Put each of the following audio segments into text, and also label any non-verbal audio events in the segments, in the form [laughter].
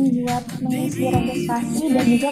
buat mengisi registrasi dan juga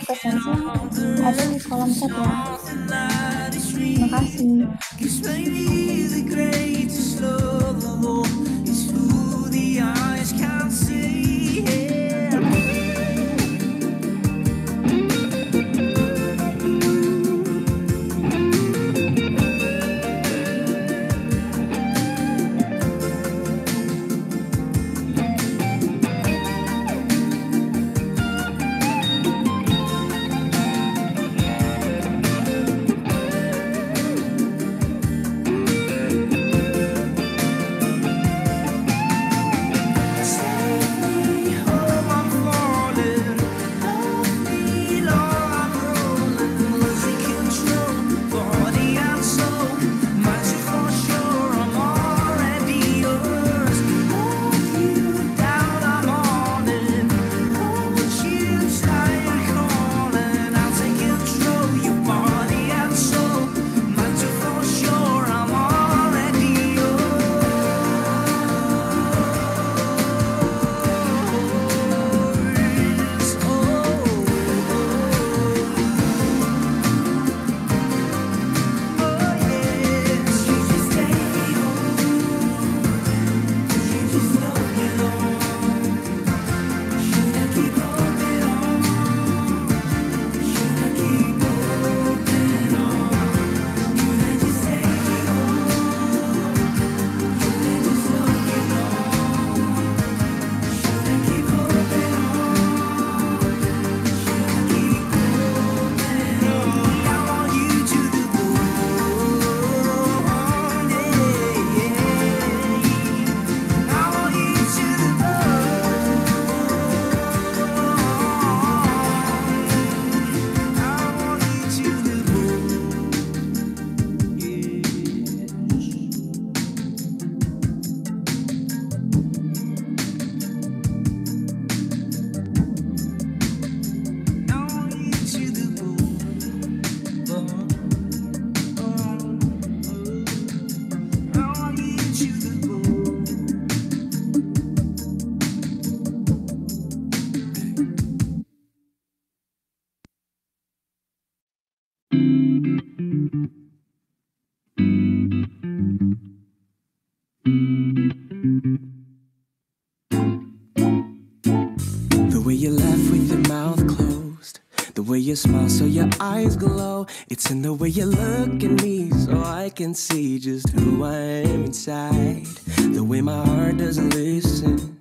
It's in the way you look at me so I can see just who I am inside. The way my heart doesn't listen,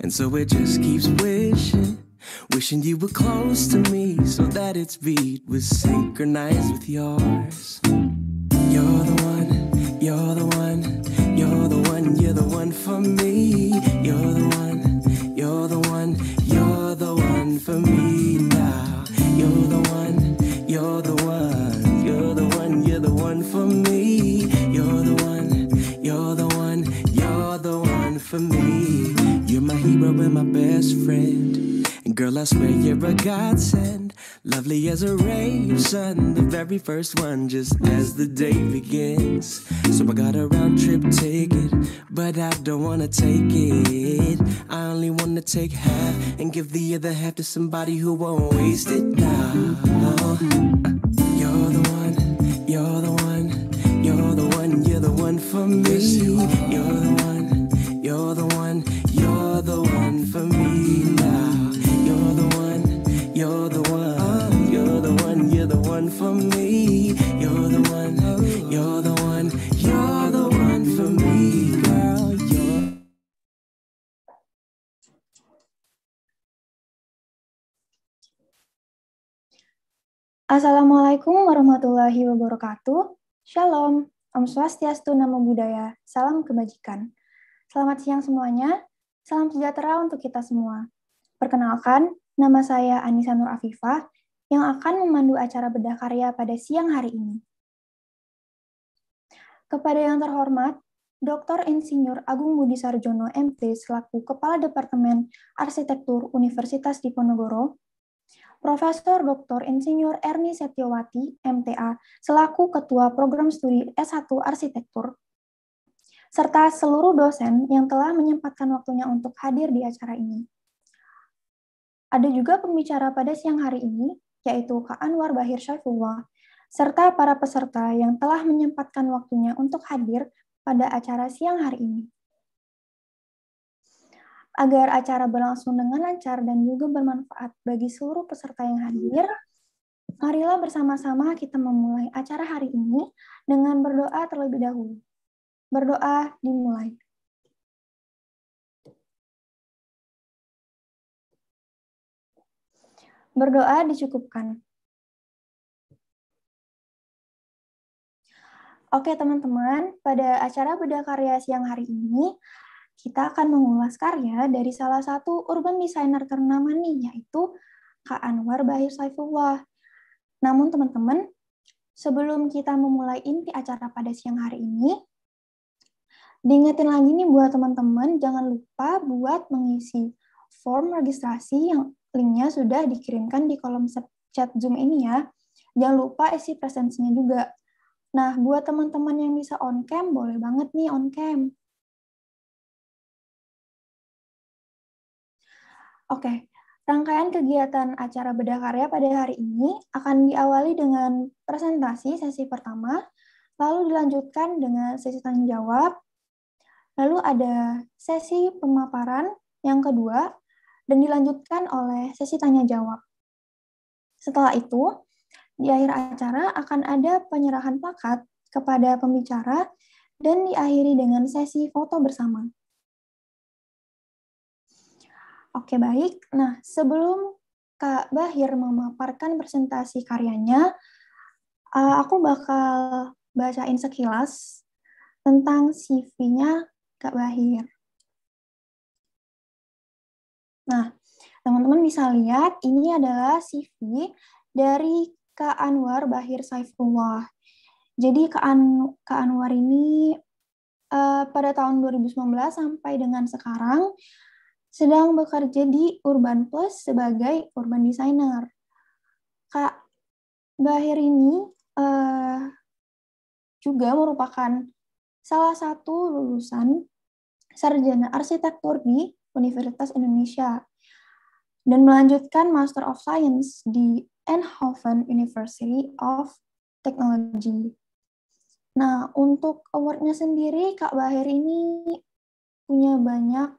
and so it just keeps wishing. Wishing you were close to me so that its beat was synchronized with yours. You're the one, you're the one, you're the one, you're the one for me. You're the for me. You're my hero and my best friend. And girl, I swear you're a godsend. Lovely as a ray of sun, the very first one, just as the day begins. So I got a round trip ticket, but I don't wanna take it. I only wanna take half and give the other half to somebody who won't waste it now. You're the one, you're the one, you're the one, you're the one for me. You're Assalamualaikum warahmatullahi wabarakatuh. Shalom, Om Swastiastu, Namo Buddhaya, Salam Kebajikan. Selamat siang semuanya. Salam sejahtera untuk kita semua. Perkenalkan, nama saya Anissa Nur Afifah yang akan memandu acara bedah karya pada siang hari ini. Kepada yang terhormat, Dr. Insinyur Agung Budi Sarjono MT selaku Kepala Departemen Arsitektur Universitas Diponegoro, Profesor Dr. Insinyur Erni Setiawati, MTA, selaku Ketua Program Studi S1 Arsitektur serta seluruh dosen yang telah menyempatkan waktunya untuk hadir di acara ini. Ada juga pembicara pada siang hari ini, yaitu Kak Anwar Bahir Syafullah, serta para peserta yang telah menyempatkan waktunya untuk hadir pada acara siang hari ini. Agar acara berlangsung dengan lancar dan juga bermanfaat bagi seluruh peserta yang hadir, marilah bersama-sama kita memulai acara hari ini dengan berdoa terlebih dahulu. Berdoa dimulai. Berdoa dicukupkan. Oke teman-teman, pada acara Beda Karya siang hari ini, kita akan mengulas karya dari salah satu urban designer ternama nih, yaitu Kak Anwar Bahir Saifullah. Namun teman-teman, sebelum kita memulai inti acara pada siang hari ini, Diingetin lagi nih buat teman-teman, jangan lupa buat mengisi form registrasi yang linknya sudah dikirimkan di kolom chat Zoom ini ya. Jangan lupa isi presensinya juga. Nah, buat teman-teman yang bisa on cam, boleh banget nih on cam. Oke, rangkaian kegiatan acara bedah karya pada hari ini akan diawali dengan presentasi sesi pertama, lalu dilanjutkan dengan sesi tanya jawab, Lalu ada sesi pemaparan yang kedua dan dilanjutkan oleh sesi tanya jawab. Setelah itu, di akhir acara akan ada penyerahan plakat kepada pembicara dan diakhiri dengan sesi foto bersama. Oke, baik. Nah, sebelum Kak Bahir memaparkan presentasi karyanya, uh, aku bakal bacain sekilas tentang CV-nya Kak Bahir. Nah, teman-teman bisa lihat ini adalah CV dari Kak Anwar Bahir Saifullah. Jadi Kak, An Kak Anwar ini uh, pada tahun 2019 sampai dengan sekarang sedang bekerja di Urban Plus sebagai urban designer. Kak Bahir ini uh, juga merupakan salah satu lulusan sarjana arsitektur di Universitas Indonesia dan melanjutkan Master of Science di Eindhoven University of Technology. Nah, untuk awardnya sendiri, Kak Bahir ini punya banyak,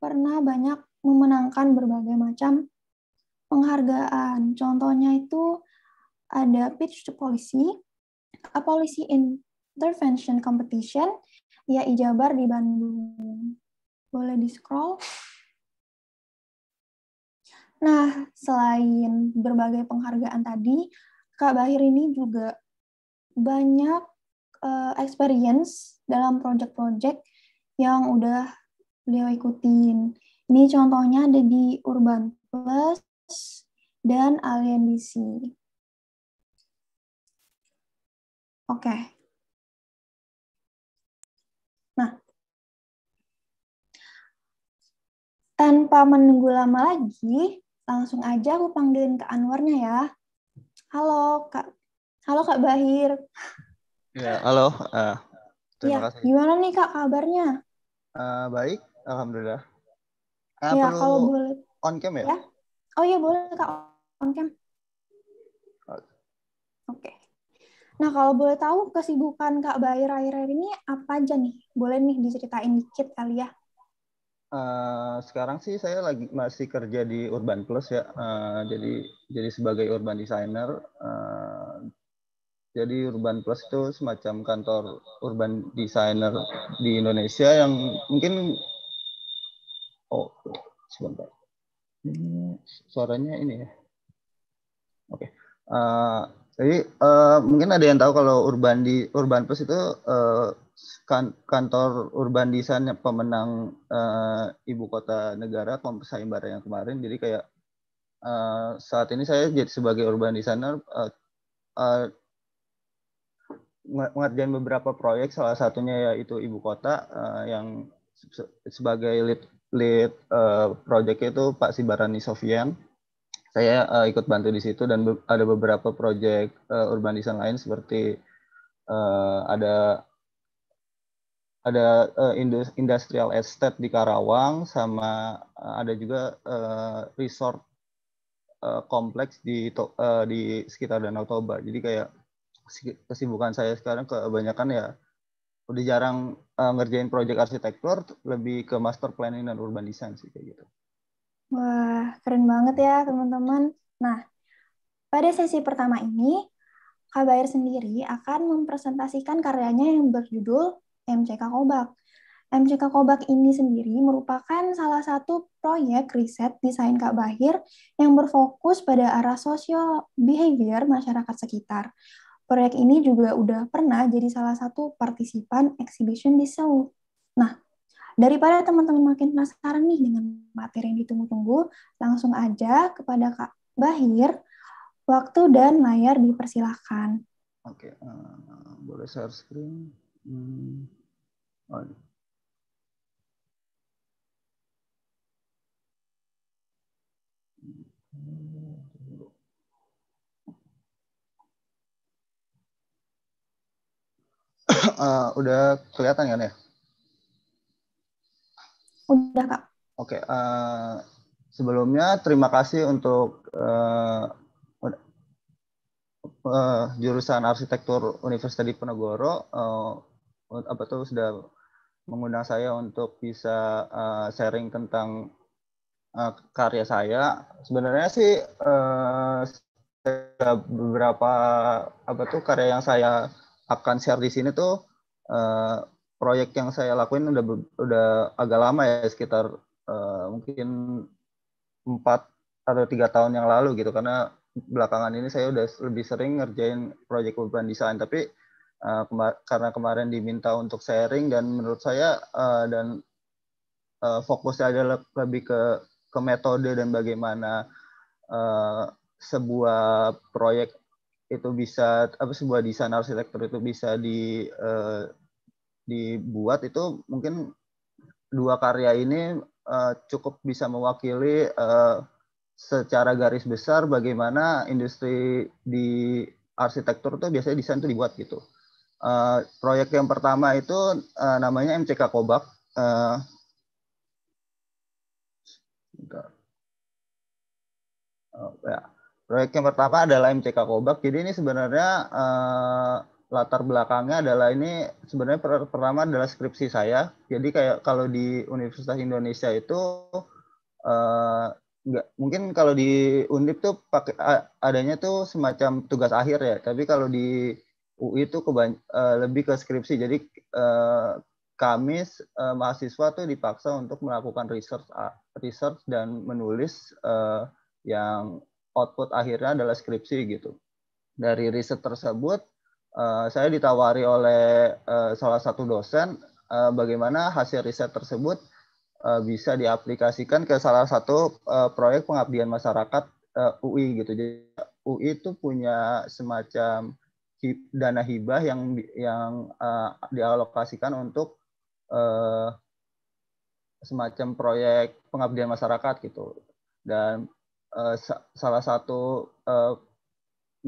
pernah banyak memenangkan berbagai macam penghargaan. Contohnya itu ada Pitch to Policy, A Policy Intervention Competition, Ya Ijabar di Bandung. Boleh di-scroll? Nah, selain berbagai penghargaan tadi, Kak Bahir ini juga banyak uh, experience dalam project-project yang udah beliau ikutin. Ini contohnya ada di Urban Plus dan Alien DC. Oke, Tanpa menunggu lama lagi, langsung aja aku panggilin ke Anwarnya ya. Halo Kak, halo Kak Bahir. Ya, halo. Uh, terima ya, kasih. Gimana nih Kak kabarnya? Uh, baik, alhamdulillah. Uh, ya, kalau boleh. On cam ya? ya? Oh iya boleh Kak on cam. Oke. Okay. Nah, kalau boleh tahu kesibukan Kak Bahir akhir-akhir ini apa aja nih? Boleh nih diceritain dikit kali ya? Uh, sekarang sih saya lagi masih kerja di Urban Plus ya. Uh, jadi jadi sebagai urban designer. Uh, jadi Urban Plus itu semacam kantor urban designer di Indonesia yang mungkin oh sebentar. Ini suaranya ini ya. Oke. Okay. Jadi uh, mungkin ada yang tahu kalau Urban di Urban Plus itu uh, kan, kantor Urban Design pemenang uh, ibu kota negara kompetisi yang kemarin. Jadi kayak uh, saat ini saya jadi sebagai Urban Designer uh, uh, beberapa proyek salah satunya yaitu ibu kota uh, yang sebagai lead lead uh, proyeknya itu Pak Sibarani Sofian saya uh, ikut bantu di situ dan be ada beberapa proyek uh, eh, urban design lain seperti uh, ada ada uh, industrial estate di Karawang sama uh, ada juga uh, resort uh, kompleks di uh, di sekitar Danau Toba. Jadi kayak kesibukan saya sekarang kebanyakan ya udah jarang uh, ngerjain proyek arsitektur, lebih ke master planning dan urban design sih kayak gitu. Wah, keren banget ya teman-teman. Nah, pada sesi pertama ini, Kak KBR sendiri akan mempresentasikan karyanya yang berjudul MCK Kobak. MCK Kobak ini sendiri merupakan salah satu proyek riset desain Kak Bahir yang berfokus pada arah sosial behavior masyarakat sekitar. Proyek ini juga udah pernah jadi salah satu partisipan exhibition di Seoul. Nah, daripada teman-teman makin penasaran nih dengan materi yang ditunggu-tunggu, langsung aja kepada Kak Bahir, waktu dan layar dipersilahkan. Oke, uh, boleh share screen? Hmm. Oh. Uh, [coughs] udah kelihatan kan ya? Udah kak. Oke. uh, sebelumnya terima kasih untuk uh, uh, jurusan arsitektur Universitas Diponegoro uh, apa tuh sudah mengundang saya untuk bisa uh, sharing tentang uh, karya saya. Sebenarnya sih uh, beberapa apa tuh karya yang saya akan share di sini tuh uh, proyek yang saya lakuin udah udah agak lama ya sekitar uh, mungkin empat atau tiga tahun yang lalu gitu karena belakangan ini saya udah lebih sering ngerjain proyek urban design tapi uh, eh, kemar karena kemarin diminta untuk sharing dan menurut saya uh, dan uh, fokusnya adalah lebih ke ke metode dan bagaimana uh, sebuah proyek itu bisa apa sebuah desain arsitektur itu bisa di uh, dibuat itu mungkin dua karya ini uh, cukup bisa mewakili uh, secara garis besar bagaimana industri di arsitektur tuh biasanya desain itu dibuat gitu. Uh, proyek yang pertama itu uh, namanya MCK Kobak. Uh, oh, ya. Proyek yang pertama adalah MCK Kobak. Jadi ini sebenarnya uh, latar belakangnya adalah ini sebenarnya per pertama adalah skripsi saya. Jadi kayak kalau di Universitas Indonesia itu uh, nggak mungkin kalau di Undip tuh pakai adanya tuh semacam tugas akhir ya. Tapi kalau di UI itu kebany- eh, lebih ke skripsi. Jadi uh, eh, kami eh, mahasiswa tuh dipaksa untuk melakukan research research dan menulis eh, yang output akhirnya adalah skripsi gitu. Dari riset tersebut Eh, saya ditawari oleh eh, salah satu dosen eh, bagaimana hasil riset tersebut bisa diaplikasikan ke salah satu proyek pengabdian masyarakat UI gitu. Jadi UI itu punya semacam dana hibah yang yang dialokasikan untuk semacam proyek pengabdian masyarakat gitu. Dan salah satu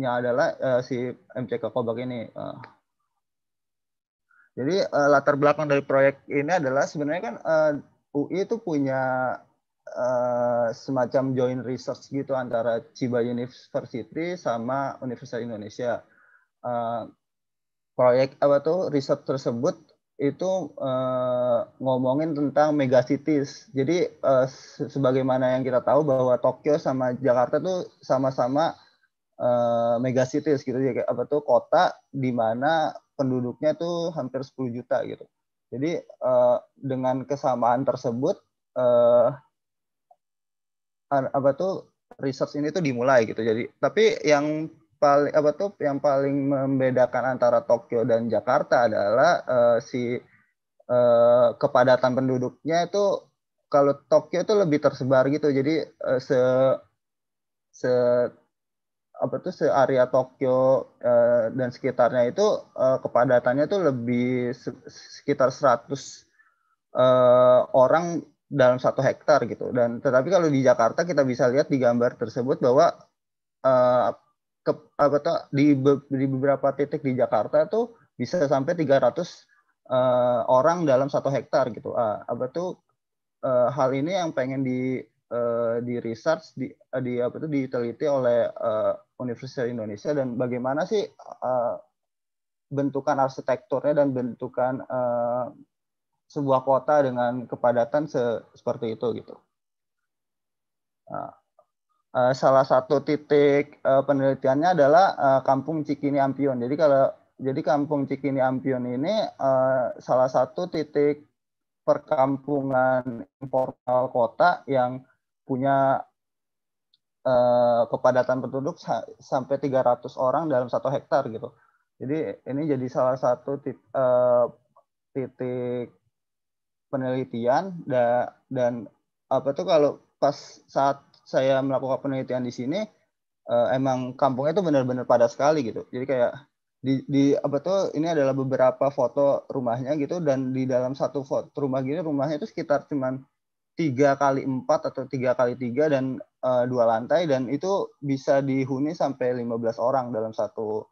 adalah uh, si MCK Kobak ini. Uh, jadi uh, latar belakang dari proyek ini adalah sebenarnya kan uh, UI itu punya uh, semacam joint research gitu antara Ciba University sama Universitas Indonesia. Uh, proyek apa tuh riset tersebut itu uh, ngomongin tentang megacities. Jadi uh, sebagaimana yang kita tahu bahwa Tokyo sama Jakarta tuh sama-sama uh, gitu ya apa tuh kota di mana penduduknya tuh hampir 10 juta gitu. Jadi uh, dengan kesamaan tersebut uh, apa tuh research ini tuh dimulai gitu. Jadi tapi yang paling apa tuh yang paling membedakan antara Tokyo dan Jakarta adalah uh, si uh, kepadatan penduduknya itu kalau Tokyo itu lebih tersebar gitu. Jadi uh, se se apa tuh se area Tokyo uh, dan sekitarnya itu uh, kepadatannya tuh lebih se sekitar 100 uh, eh, orang dalam satu hektar gitu dan tetapi kalau di Jakarta kita bisa lihat di gambar tersebut bahwa uh, ke, apa tuh di, be di beberapa titik di Jakarta tuh bisa sampai 300 uh, orang dalam satu hektar gitu uh, apa tuh uh, hal ini yang pengen di Eh, di research di, eh, di apa itu diteliti oleh uh, Universitas Indonesia dan bagaimana sih uh, bentukan arsitekturnya dan bentukan uh, sebuah kota dengan kepadatan se seperti itu gitu. Nah, salah satu titik penelitiannya adalah Kampung Cikini Ampion. Jadi kalau jadi Kampung Cikini Ampion ini salah satu titik perkampungan informal kota yang punya uh, kepadatan penduduk sa sampai 300 orang dalam satu hektar gitu. Jadi ini jadi salah satu tit uh, titik penelitian da dan apa tuh kalau pas saat saya melakukan penelitian di sini uh, emang kampungnya itu benar-benar padat sekali gitu. Jadi kayak di, di apa tuh ini adalah beberapa foto rumahnya gitu dan di dalam satu foto rumah gini rumahnya itu sekitar cuman tiga kali empat atau tiga kali tiga dan eh, dua lantai dan itu bisa dihuni sampai 15 orang dalam satu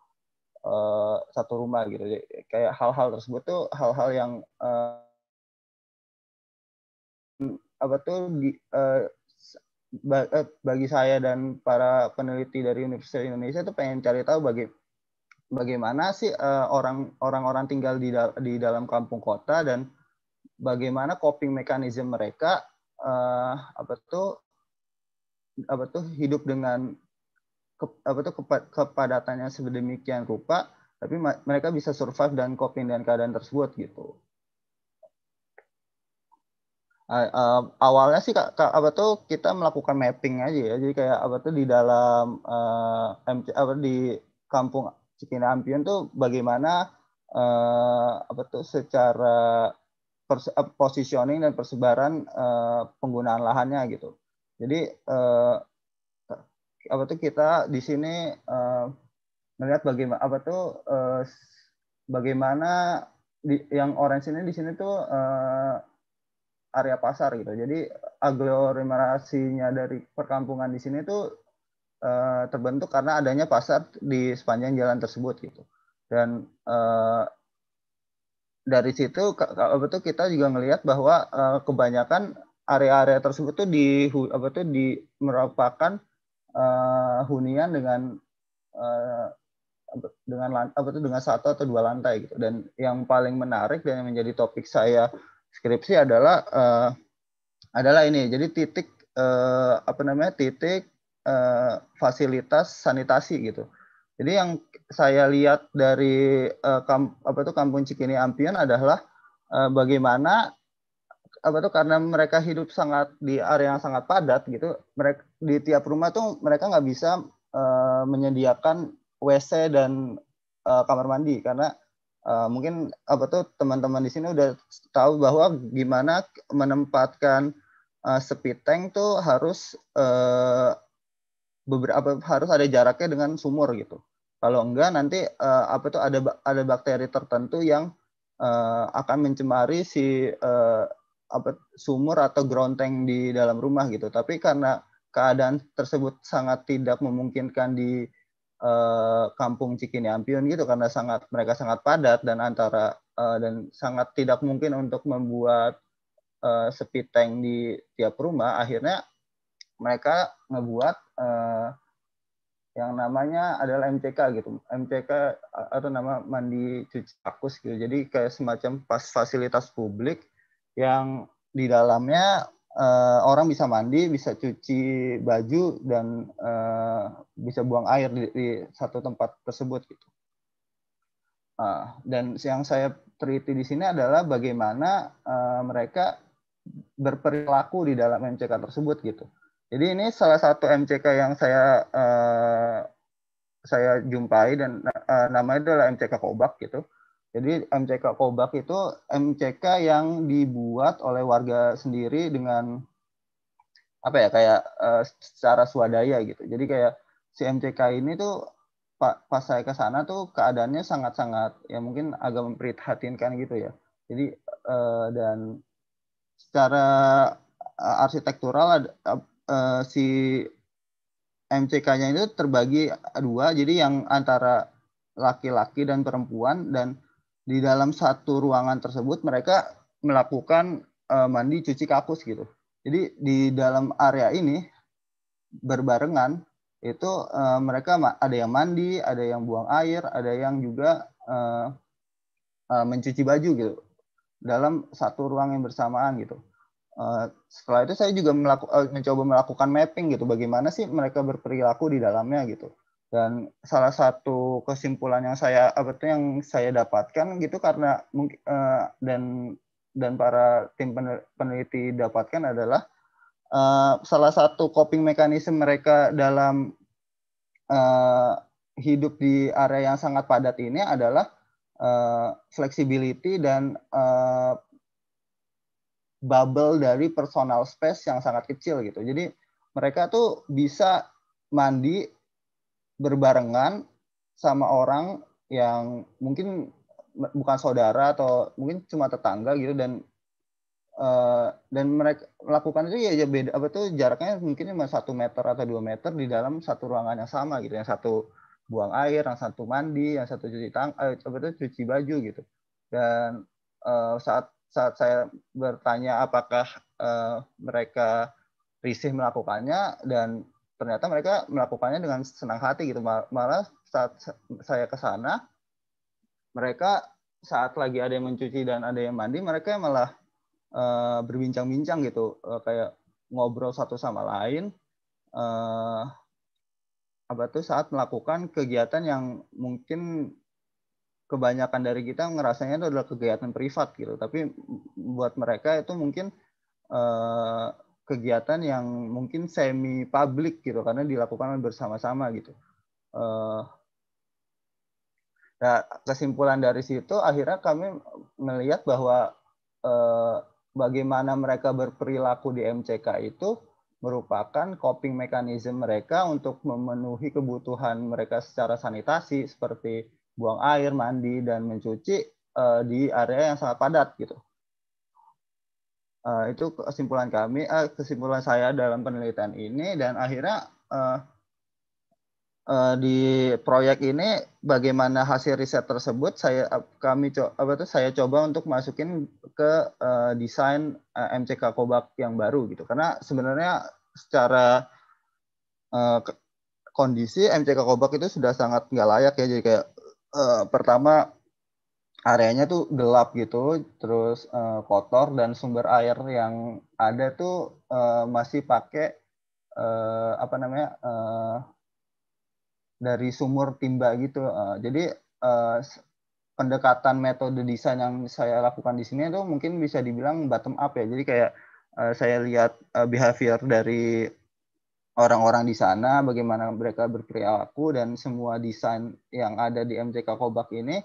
uh, satu rumah gitu jadi kayak hal-hal tersebut tuh hal-hal yang uh, apa tuh di, uh, bagi saya dan para peneliti dari Universitas Indonesia itu pengen cari tahu baga bagaimana sih orang-orang uh, tinggal di, da di dalam kampung kota dan bagaimana coping mechanism mereka uh, apa tuh apa tuh hidup dengan ke, apa tuh kepadatannya sedemikian rupa tapi mereka bisa survive dan coping dengan keadaan tersebut gitu. Uh, uh, awalnya sih kak, kak, apa tuh kita melakukan mapping aja ya jadi kayak apa tuh di dalam uh, eh, MC, apa di kampung Cikini Ampion tuh bagaimana uh, apa tuh secara pers- eh, positioning dan persebaran uh, penggunaan lahannya gitu. Jadi uh, apa tuh kita di sini uh, melihat bagaimana apa tuh uh, bagaimana di, yang orange ini di sini tuh uh, area pasar gitu. Jadi aglomerasinya dari perkampungan di sini tuh uh, terbentuk karena adanya pasar di sepanjang jalan tersebut gitu. Dan uh, dari situ apa tuh kita juga ngelihat bahwa uh, kebanyakan area-area tersebut tuh di apa tuh di merupakan uh, hunian dengan uh, dengan apa tuh dengan satu atau dua lantai gitu dan yang paling menarik dan yang menjadi topik saya skripsi adalah uh, adalah ini jadi titik uh, apa namanya titik uh, fasilitas sanitasi gitu jadi yang saya lihat dari uh, kam, apa itu kampung Cikini Ampion adalah uh, bagaimana apa itu karena mereka hidup sangat di area yang sangat padat gitu, mereka di tiap rumah tuh mereka nggak bisa uh, menyediakan WC dan uh, kamar mandi karena uh, mungkin apa tuh teman-teman di sini udah tahu bahwa gimana menempatkan uh, speed tank tuh harus uh, beberapa harus ada jaraknya dengan sumur gitu. Kalau enggak nanti uh, apa tuh ada ada bakteri tertentu yang uh, akan mencemari si uh, apa sumur atau ground tank di dalam rumah gitu. Tapi karena keadaan tersebut sangat tidak memungkinkan di uh, kampung Cikini Ampion gitu karena sangat mereka sangat padat dan antara uh, dan sangat tidak mungkin untuk membuat uh, sepi tank di tiap rumah. Akhirnya mereka ngebuat uh, yang namanya adalah MCK gitu. MCK atau nama mandi cuci kakus gitu. Jadi kayak semacam pas fasilitas publik yang di dalamnya uh, orang bisa mandi, bisa cuci baju dan uh, bisa buang air di, di satu tempat tersebut gitu. Uh, dan yang saya teliti di sini adalah bagaimana uh, mereka berperilaku di dalam MCK tersebut gitu jadi ini salah satu MCK yang saya uh, saya jumpai dan uh, namanya adalah MCK Kobak gitu. Jadi MCK Kobak itu MCK yang dibuat oleh warga sendiri dengan apa ya kayak uh, secara swadaya gitu. Jadi kayak si MCK ini tuh pas saya ke sana tuh keadaannya sangat-sangat ya mungkin agak memprihatinkan gitu ya. Jadi uh, dan secara arsitektural Eh, si MCK-nya itu terbagi dua, jadi yang antara laki-laki dan perempuan dan di dalam satu ruangan tersebut mereka melakukan uh, mandi cuci kakus gitu. Jadi di dalam area ini berbarengan itu uh, mereka ada yang mandi, ada yang buang air, ada yang juga uh, uh, mencuci baju gitu dalam satu ruang yang bersamaan gitu. Eh, setelah itu saya juga melaku, uh, mencoba melakukan mapping gitu bagaimana sih mereka berperilaku di dalamnya gitu dan salah satu kesimpulan yang saya apa tuh yang saya dapatkan gitu karena uh, dan dan para tim peneliti dapatkan adalah uh, salah satu coping mekanisme mereka dalam uh, hidup di area yang sangat padat ini adalah uh, flexibility dan uh, bubble dari personal space yang sangat kecil gitu. Jadi mereka tuh bisa mandi berbarengan sama orang yang mungkin bukan saudara atau mungkin cuma tetangga gitu dan uh, dan mereka melakukan itu ya, ya beda apa tuh jaraknya mungkin cuma satu meter atau dua meter di dalam satu ruangan yang sama gitu yang satu buang air yang satu mandi yang satu cuci tang eh, apa tuh cuci baju gitu dan uh, saat saat saya bertanya apakah uh, mereka risih melakukannya dan ternyata mereka melakukannya dengan senang hati gitu malah saat saya ke sana mereka saat lagi ada yang mencuci dan ada yang mandi mereka malah uh, berbincang-bincang gitu uh, kayak ngobrol satu sama lain uh, apa tuh saat melakukan kegiatan yang mungkin kebanyakan dari kita ngerasanya itu adalah kegiatan privat gitu tapi buat mereka itu mungkin uh, kegiatan yang mungkin semi publik gitu karena dilakukan bersama-sama gitu uh, nah kesimpulan dari situ akhirnya kami melihat bahwa uh, bagaimana mereka berperilaku di MCK itu merupakan coping mechanism mereka untuk memenuhi kebutuhan mereka secara sanitasi seperti buang air, mandi, dan mencuci uh, di area yang sangat padat gitu. Uh, itu kesimpulan kami, uh, kesimpulan saya dalam penelitian ini dan akhirnya uh, uh, di proyek ini bagaimana hasil riset tersebut saya kami co apa tuh saya coba untuk masukin ke uh, desain uh, MCK Kobak yang baru gitu karena sebenarnya secara uh, kondisi MCK Kobak itu sudah sangat nggak layak ya jadi kayak Eh, pertama areanya tuh gelap gitu, terus uh, kotor dan sumber air yang ada tuh uh, masih pakai uh, apa namanya uh, dari sumur timba gitu. Uh, jadi uh, pendekatan metode desain yang saya lakukan di sini itu mungkin bisa dibilang bottom up ya. Jadi kayak uh, saya lihat uh, behavior dari orang-orang di sana, bagaimana mereka berperilaku dan semua desain yang ada di MCK Kobak ini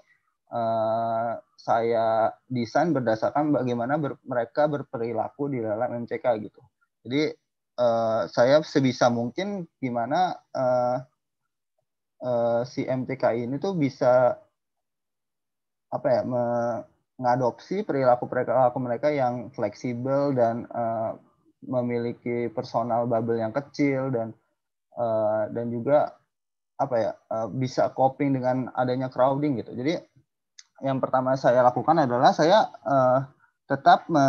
uh, saya desain berdasarkan bagaimana ber, mereka berperilaku di dalam MCK gitu. Jadi uh, saya sebisa mungkin gimana uh, uh, si MCK ini tuh bisa apa ya mengadopsi perilaku perilaku mereka yang fleksibel dan uh, memiliki personal bubble yang kecil dan uh, dan juga apa ya uh, bisa coping dengan adanya crowding gitu. Jadi yang pertama saya lakukan adalah saya uh, tetap me,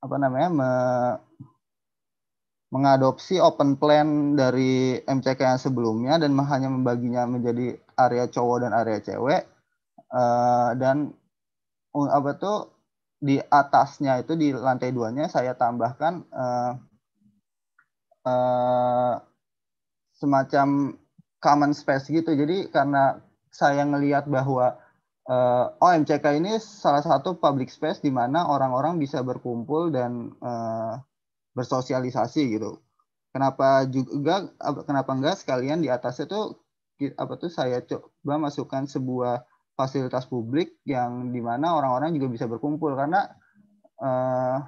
apa namanya me, mengadopsi open plan dari MCK yang sebelumnya dan hanya membaginya menjadi area cowok dan area cewek uh, dan apa tuh di atasnya itu di lantai duanya saya tambahkan uh, uh, semacam common space gitu. Jadi karena saya ngelihat bahwa uh, eh, OMCK ini salah satu public space di mana orang-orang bisa berkumpul dan uh, bersosialisasi gitu. Kenapa juga kenapa enggak sekalian di atas itu apa tuh saya coba masukkan sebuah fasilitas publik yang dimana orang-orang juga bisa berkumpul karena eh,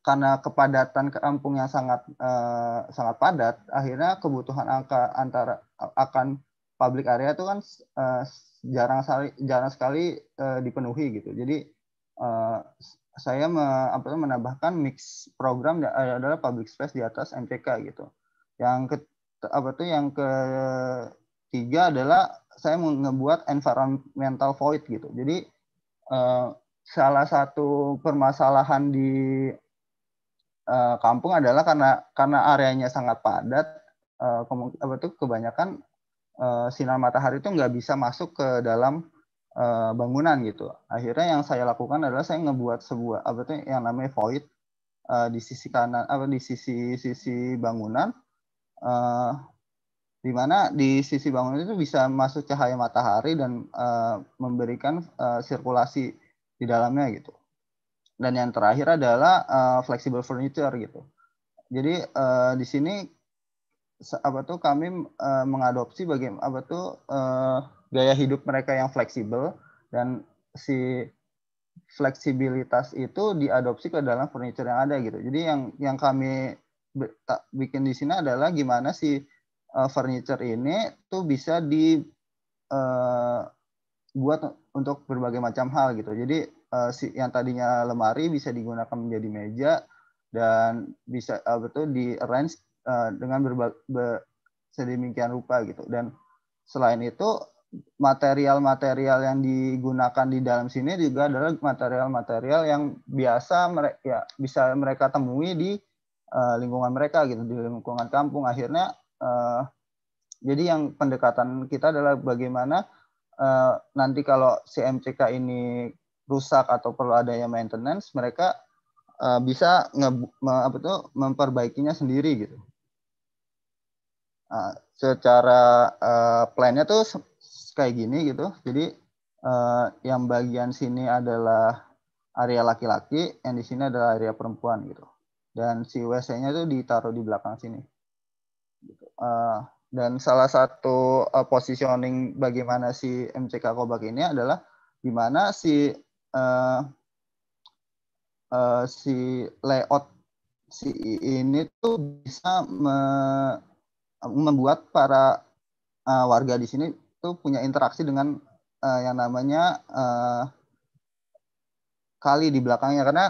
karena kepadatan kampung yang sangat eh, sangat padat akhirnya kebutuhan angka antara akan public area itu kan eh, jarang sekali jarang sekali eh, dipenuhi gitu jadi eh, saya me, apa, menambahkan mix program eh, adalah public space di atas MCK gitu. Yang ke, apa tuh yang ketiga adalah saya mau ngebuat environmental void gitu. Jadi uh, salah satu permasalahan di uh, kampung adalah karena karena areanya sangat padat, uh, apa tuh kebanyakan uh, sinar matahari itu nggak bisa masuk ke dalam uh, bangunan gitu. Akhirnya yang saya lakukan adalah saya ngebuat sebuah apa tuh yang namanya void di sisi kanan apa di sisi sisi bangunan di mana di sisi bangunan itu bisa masuk cahaya matahari dan uh, memberikan uh, sirkulasi di dalamnya gitu. Dan yang terakhir adalah uh, flexible furniture gitu. Jadi uh, di sini apa tuh kami uh, mengadopsi bagaimana apa tuh uh, gaya hidup mereka yang fleksibel dan si fleksibilitas itu diadopsi ke dalam furniture yang ada gitu. Jadi yang yang kami bikin di sini adalah gimana sih uh, furniture ini tuh bisa dibuat eh, uh, untuk berbagai macam hal gitu. Jadi uh, si, yang tadinya lemari bisa digunakan menjadi meja dan bisa uh, betul di arrange uh, dengan berbagai ber, sedemikian rupa gitu. Dan selain itu material-material yang digunakan di dalam sini juga adalah material-material yang biasa mereka ya, bisa mereka temui di uh, lingkungan mereka gitu di lingkungan kampung akhirnya Uh, jadi yang pendekatan kita adalah bagaimana uh, nanti kalau si ini rusak atau perlu adanya maintenance, mereka uh, bisa nge, apa tuh, memperbaikinya sendiri gitu. Uh, secara uh, plannya tuh kayak gini gitu. Jadi uh, yang bagian sini adalah area laki-laki, yang di sini adalah area perempuan gitu. Dan si WC-nya tuh ditaruh di belakang sini uh, dan salah satu uh, positioning bagaimana si MCK Kobak ini adalah gimana si uh, uh, si layout si ini tuh bisa me membuat para uh, warga di sini tuh punya interaksi dengan uh, yang namanya uh, kali di belakangnya karena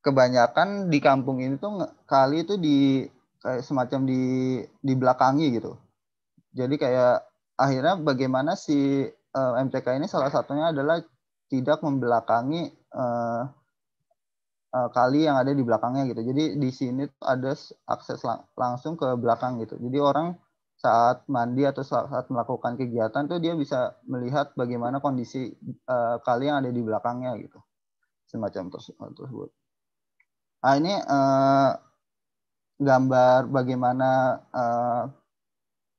kebanyakan di kampung ini tuh kali itu di kayak semacam di di belakangi gitu. Jadi kayak akhirnya bagaimana si uh, eh, MCK ini salah satunya adalah tidak membelakangi uh, uh, kali yang ada di belakangnya gitu. Jadi di sini tuh ada akses lang langsung ke belakang gitu. Jadi orang saat mandi atau saat melakukan kegiatan tuh dia bisa melihat bagaimana kondisi uh, kali yang ada di belakangnya gitu. Semacam terse tersebut. Nah, ini uh, gambar bagaimana uh,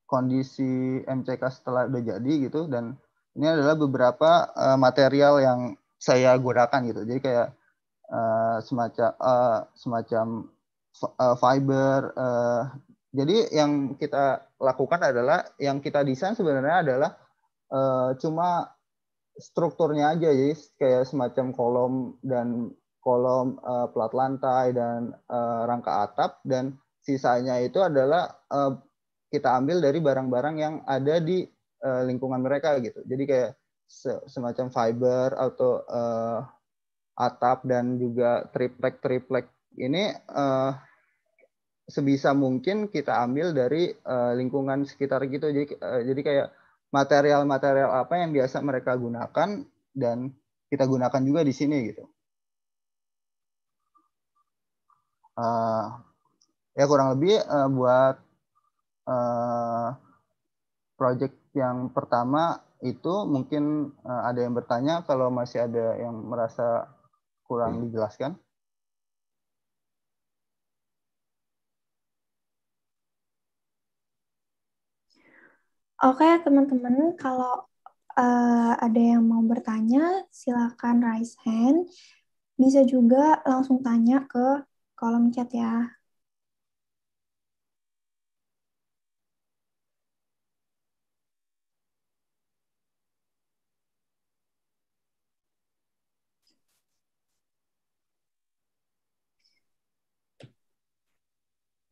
kondisi MCK setelah udah jadi gitu dan ini adalah beberapa uh, material yang saya gunakan gitu jadi kayak uh, semacam uh, semacam uh, fiber uh, jadi yang kita lakukan adalah yang kita desain sebenarnya adalah uh, cuma strukturnya aja jadi kayak semacam kolom dan kolom uh, plat lantai dan uh, rangka atap dan sisanya itu adalah uh, kita ambil dari barang-barang yang ada di uh, lingkungan mereka gitu. Jadi kayak se semacam fiber atau uh, atap dan juga triplek triplek ini uh, sebisa mungkin kita ambil dari uh, lingkungan sekitar gitu. Jadi uh, jadi kayak material-material apa yang biasa mereka gunakan dan kita gunakan juga di sini gitu. uh, ya kurang lebih uh, buat uh, project yang pertama itu mungkin uh, ada yang bertanya kalau masih ada yang merasa kurang iya. dijelaskan. Oke teman-teman, kalau uh, ada yang mau bertanya silakan raise hand. Bisa juga langsung tanya ke kolom chat ya.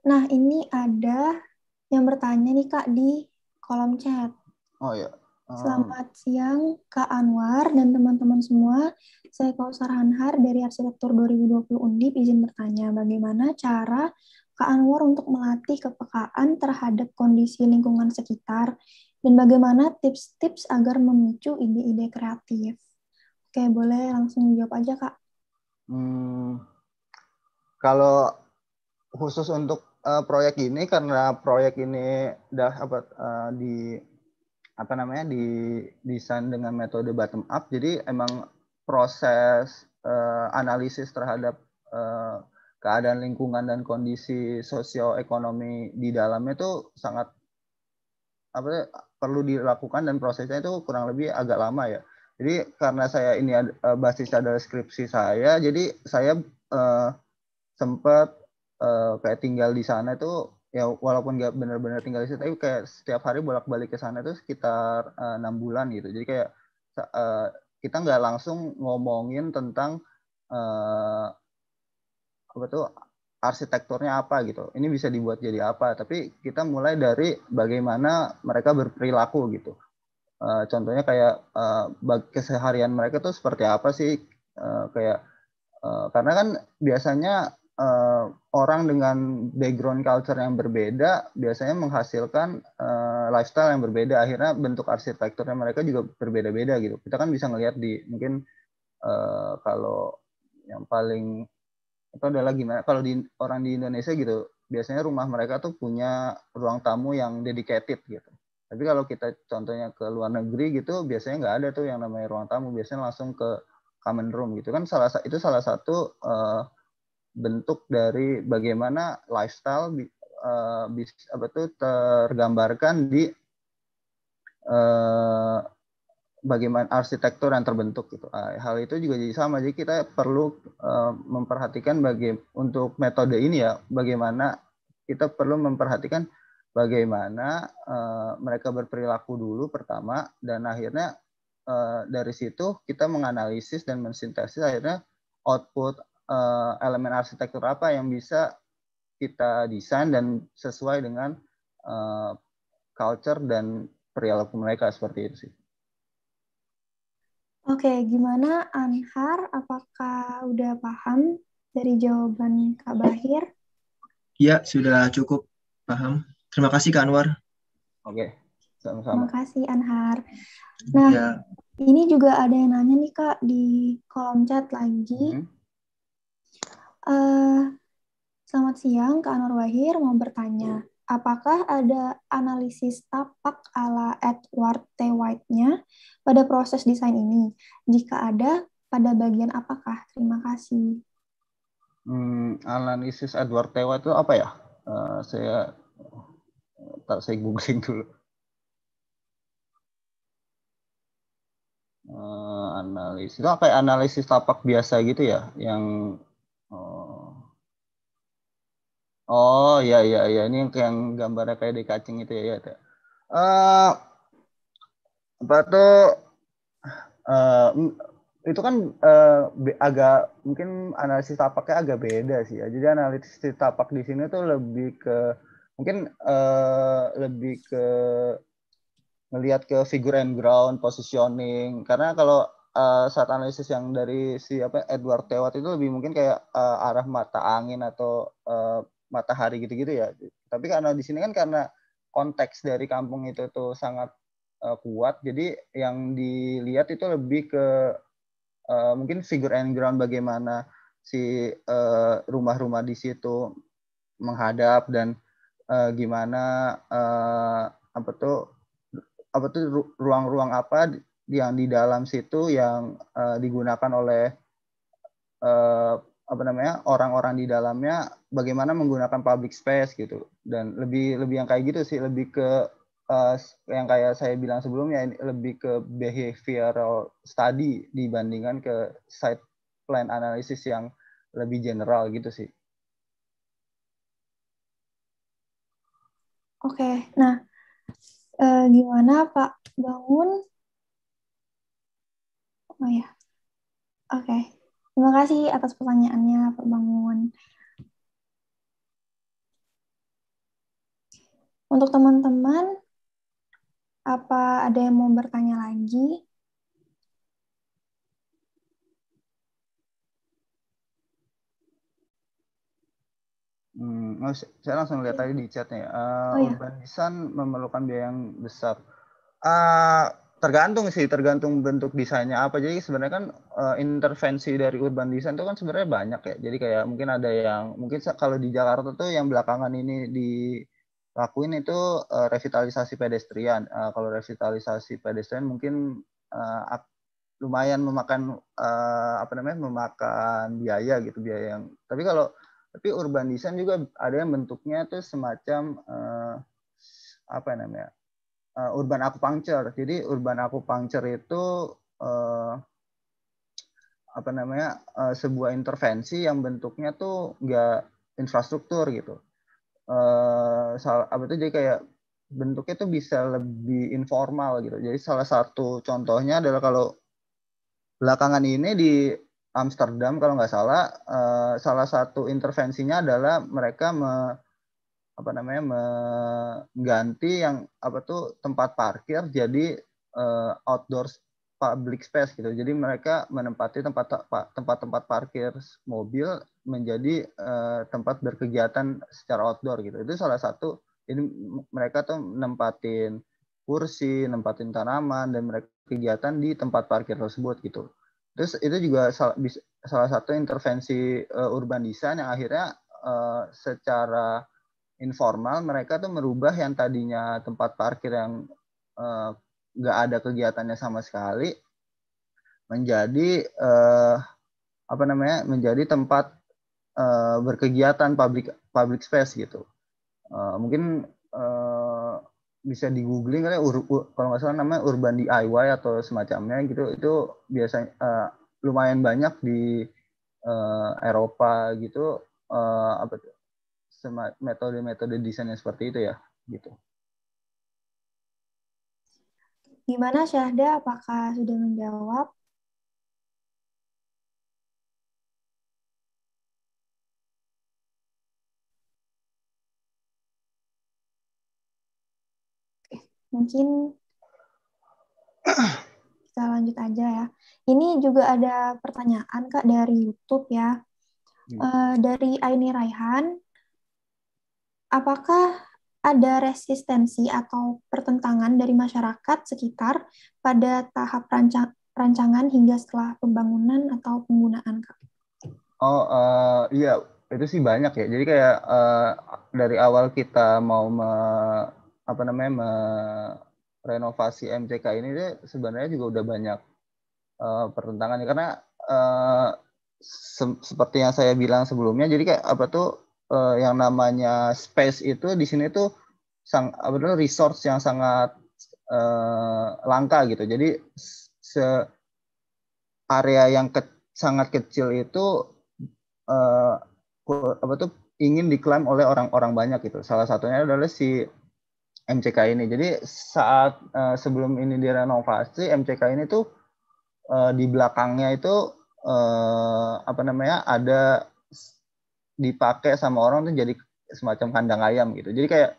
Nah, ini ada yang bertanya nih Kak di kolom chat. Oh iya. Selamat oh. siang Kak Anwar dan teman-teman semua. Saya Kausar Hanhar dari Arsitektur 2020 Undip izin bertanya bagaimana cara Kak Anwar untuk melatih kepekaan terhadap kondisi lingkungan sekitar dan bagaimana tips-tips agar memicu ide-ide kreatif. Oke, boleh langsung jawab aja Kak. Hmm, kalau khusus untuk uh, proyek ini karena proyek ini dah apa uh, di apa namanya di desain dengan metode bottom up jadi emang proses uh, analisis terhadap uh, keadaan lingkungan dan kondisi sosioekonomi di dalamnya itu sangat apa perlu dilakukan dan prosesnya itu kurang lebih agak lama ya jadi karena saya ini ada, uh, eh, basis adalah skripsi saya jadi saya uh, sempat uh, kayak tinggal di sana itu ya walaupun nggak benar-benar tinggal di situ tapi kayak setiap hari bolak-balik ke sana itu sekitar eh, enam uh, bulan gitu jadi kayak uh, kita nggak langsung ngomongin tentang uh, apa tuh arsitekturnya apa gitu ini bisa dibuat jadi apa tapi kita mulai dari bagaimana mereka berperilaku gitu uh, contohnya kayak uh, keseharian mereka tuh seperti apa sih uh, kayak uh, karena kan biasanya uh, orang dengan background culture yang berbeda biasanya menghasilkan uh, lifestyle yang berbeda akhirnya bentuk arsitekturnya mereka juga berbeda-beda gitu kita kan bisa ngelihat di mungkin uh, kalau yang paling itu adalah gimana kalau di orang di Indonesia gitu biasanya rumah mereka tuh punya ruang tamu yang dedicated gitu tapi kalau kita contohnya ke luar negeri gitu biasanya nggak ada tuh yang namanya ruang tamu biasanya langsung ke common room gitu kan salah itu salah satu uh, bentuk dari bagaimana lifestyle uh, bis, apa tuh tergambarkan di uh, bagaimana arsitektur yang terbentuk gitu. Ah, hal itu juga jadi sama. Jadi kita perlu uh, memperhatikan bagi untuk metode ini ya bagaimana kita perlu memperhatikan bagaimana uh, mereka berperilaku dulu pertama dan akhirnya uh, dari situ kita menganalisis dan mensintesis akhirnya output uh, elemen arsitektur apa yang bisa kita desain dan sesuai dengan uh, culture dan perilaku mereka seperti itu sih. Oke, gimana Anhar? Apakah udah paham dari jawaban Kak Bahir? Ya, sudah cukup paham. Terima kasih Kak Anwar. Oke, sama-sama. Terima kasih Anhar. Ya. Nah, ya. ini juga ada yang nanya nih Kak di kolom chat lagi. Hmm Eh, selamat siang, Kak Anwar Wahir mau bertanya, ya. apakah ada analisis tapak ala Edward T. White-nya pada proses desain ini? Jika ada, pada bagian apakah? Terima kasih. Hmm, analisis Edward T. White itu apa ya? Uh, saya tak saya googling dulu. Uh, analisis apa ya? analisis tapak biasa gitu ya yang Oh. Oh ya ya ya ini yang yang gambarnya kayak di kacing itu ya ya. Eh uh, apa tuh uh, itu kan uh, agak mungkin analisis tapaknya agak beda sih ya. Jadi analisis tapak di sini tuh lebih ke mungkin uh, lebih ke melihat ke figure and ground positioning karena kalau Eh, saat analisis yang dari si apa Edward Tewat itu lebih mungkin kayak uh, arah mata angin atau uh, matahari gitu-gitu ya. Tapi karena di sini kan karena konteks dari kampung itu tuh sangat uh, kuat, jadi yang dilihat itu lebih ke uh, mungkin figure and ground bagaimana si rumah rumah-rumah di situ menghadap dan uh, gimana uh, apa tuh apa tuh ruang-ruang apa yang di dalam situ yang uh, digunakan oleh uh, apa namanya orang-orang di dalamnya bagaimana menggunakan public space gitu dan lebih lebih yang kayak gitu sih lebih ke uh, yang kayak saya bilang sebelumnya lebih ke behavioral study dibandingkan ke site plan analysis yang lebih general gitu sih. Oke, nah gimana Pak Bangun Oh ya. Oke. Okay. Terima kasih atas pertanyaannya, Pak Bangun. Untuk teman-teman, apa ada yang mau bertanya lagi? Hmm, oh, saya langsung lihat iya. tadi di chatnya. Uh, oh, iya. Urban design memerlukan biaya yang besar. Uh, tergantung sih tergantung bentuk desainnya apa jadi sebenarnya kan uh, intervensi dari urban design itu kan sebenarnya banyak ya jadi kayak mungkin ada yang mungkin kalau di Jakarta tuh yang belakangan ini dilakuin itu uh, revitalisasi pedestrian uh, kalau revitalisasi pedestrian mungkin uh, lumayan memakan uh, apa namanya memakan biaya gitu biaya yang tapi kalau tapi urban design juga ada yang bentuknya tuh semacam uh, apa namanya uh, urban acupuncture. Jadi urban acupuncture itu uh, apa namanya uh, sebuah intervensi yang bentuknya tuh nggak infrastruktur gitu. Uh, salah, apa itu jadi kayak bentuknya tuh bisa lebih informal gitu. Jadi salah satu contohnya adalah kalau belakangan ini di Amsterdam kalau nggak salah uh, salah satu intervensinya adalah mereka me, apa namanya mengganti yang apa tuh tempat parkir jadi uh, outdoor public space gitu. Jadi mereka menempati tempat tempat-tempat parkir mobil menjadi uh, tempat berkegiatan secara outdoor gitu. Itu salah satu jadi mereka tuh menempatin kursi, menempatin tanaman dan mereka kegiatan di tempat parkir tersebut gitu. Terus itu juga salah, salah satu intervensi uh, urban design yang akhirnya uh, secara informal mereka tuh merubah yang tadinya tempat parkir yang eh, nggak uh, ada kegiatannya sama sekali menjadi uh, apa namanya menjadi tempat uh, berkegiatan public public space gitu uh, mungkin uh, bisa di googling kan ya, ur, ur, kalau nggak salah namanya urban DIY atau semacamnya gitu itu biasanya uh, lumayan banyak di uh, Eropa gitu uh, apa tuh metode-metode desainnya seperti itu ya gitu. Gimana Syahda, apakah sudah menjawab? mungkin kita lanjut aja ya. Ini juga ada pertanyaan kak dari YouTube ya. Hmm. E, dari Aini Raihan, apakah ada resistensi atau pertentangan dari masyarakat sekitar pada tahap rancang, rancangan hingga setelah pembangunan atau penggunaan, Kak? Oh, uh, iya. Itu sih banyak ya. Jadi kayak uh, dari awal kita mau me, apa namanya me, renovasi MCK ini deh, sebenarnya juga udah banyak uh, eh, pertentangannya karena uh, se seperti yang saya bilang sebelumnya jadi kayak apa tuh uh, yang namanya space itu di sini tuh sang benar resource yang sangat uh, langka gitu. Jadi se area yang ke, sangat kecil itu uh, apa tuh ingin diklaim oleh orang-orang banyak gitu. Salah satunya adalah si MCK ini. Jadi saat uh, sebelum ini direnovasi, MCK ini tuh uh, di belakangnya itu uh, apa namanya ada dipakai sama orang tuh jadi semacam kandang ayam gitu. Jadi kayak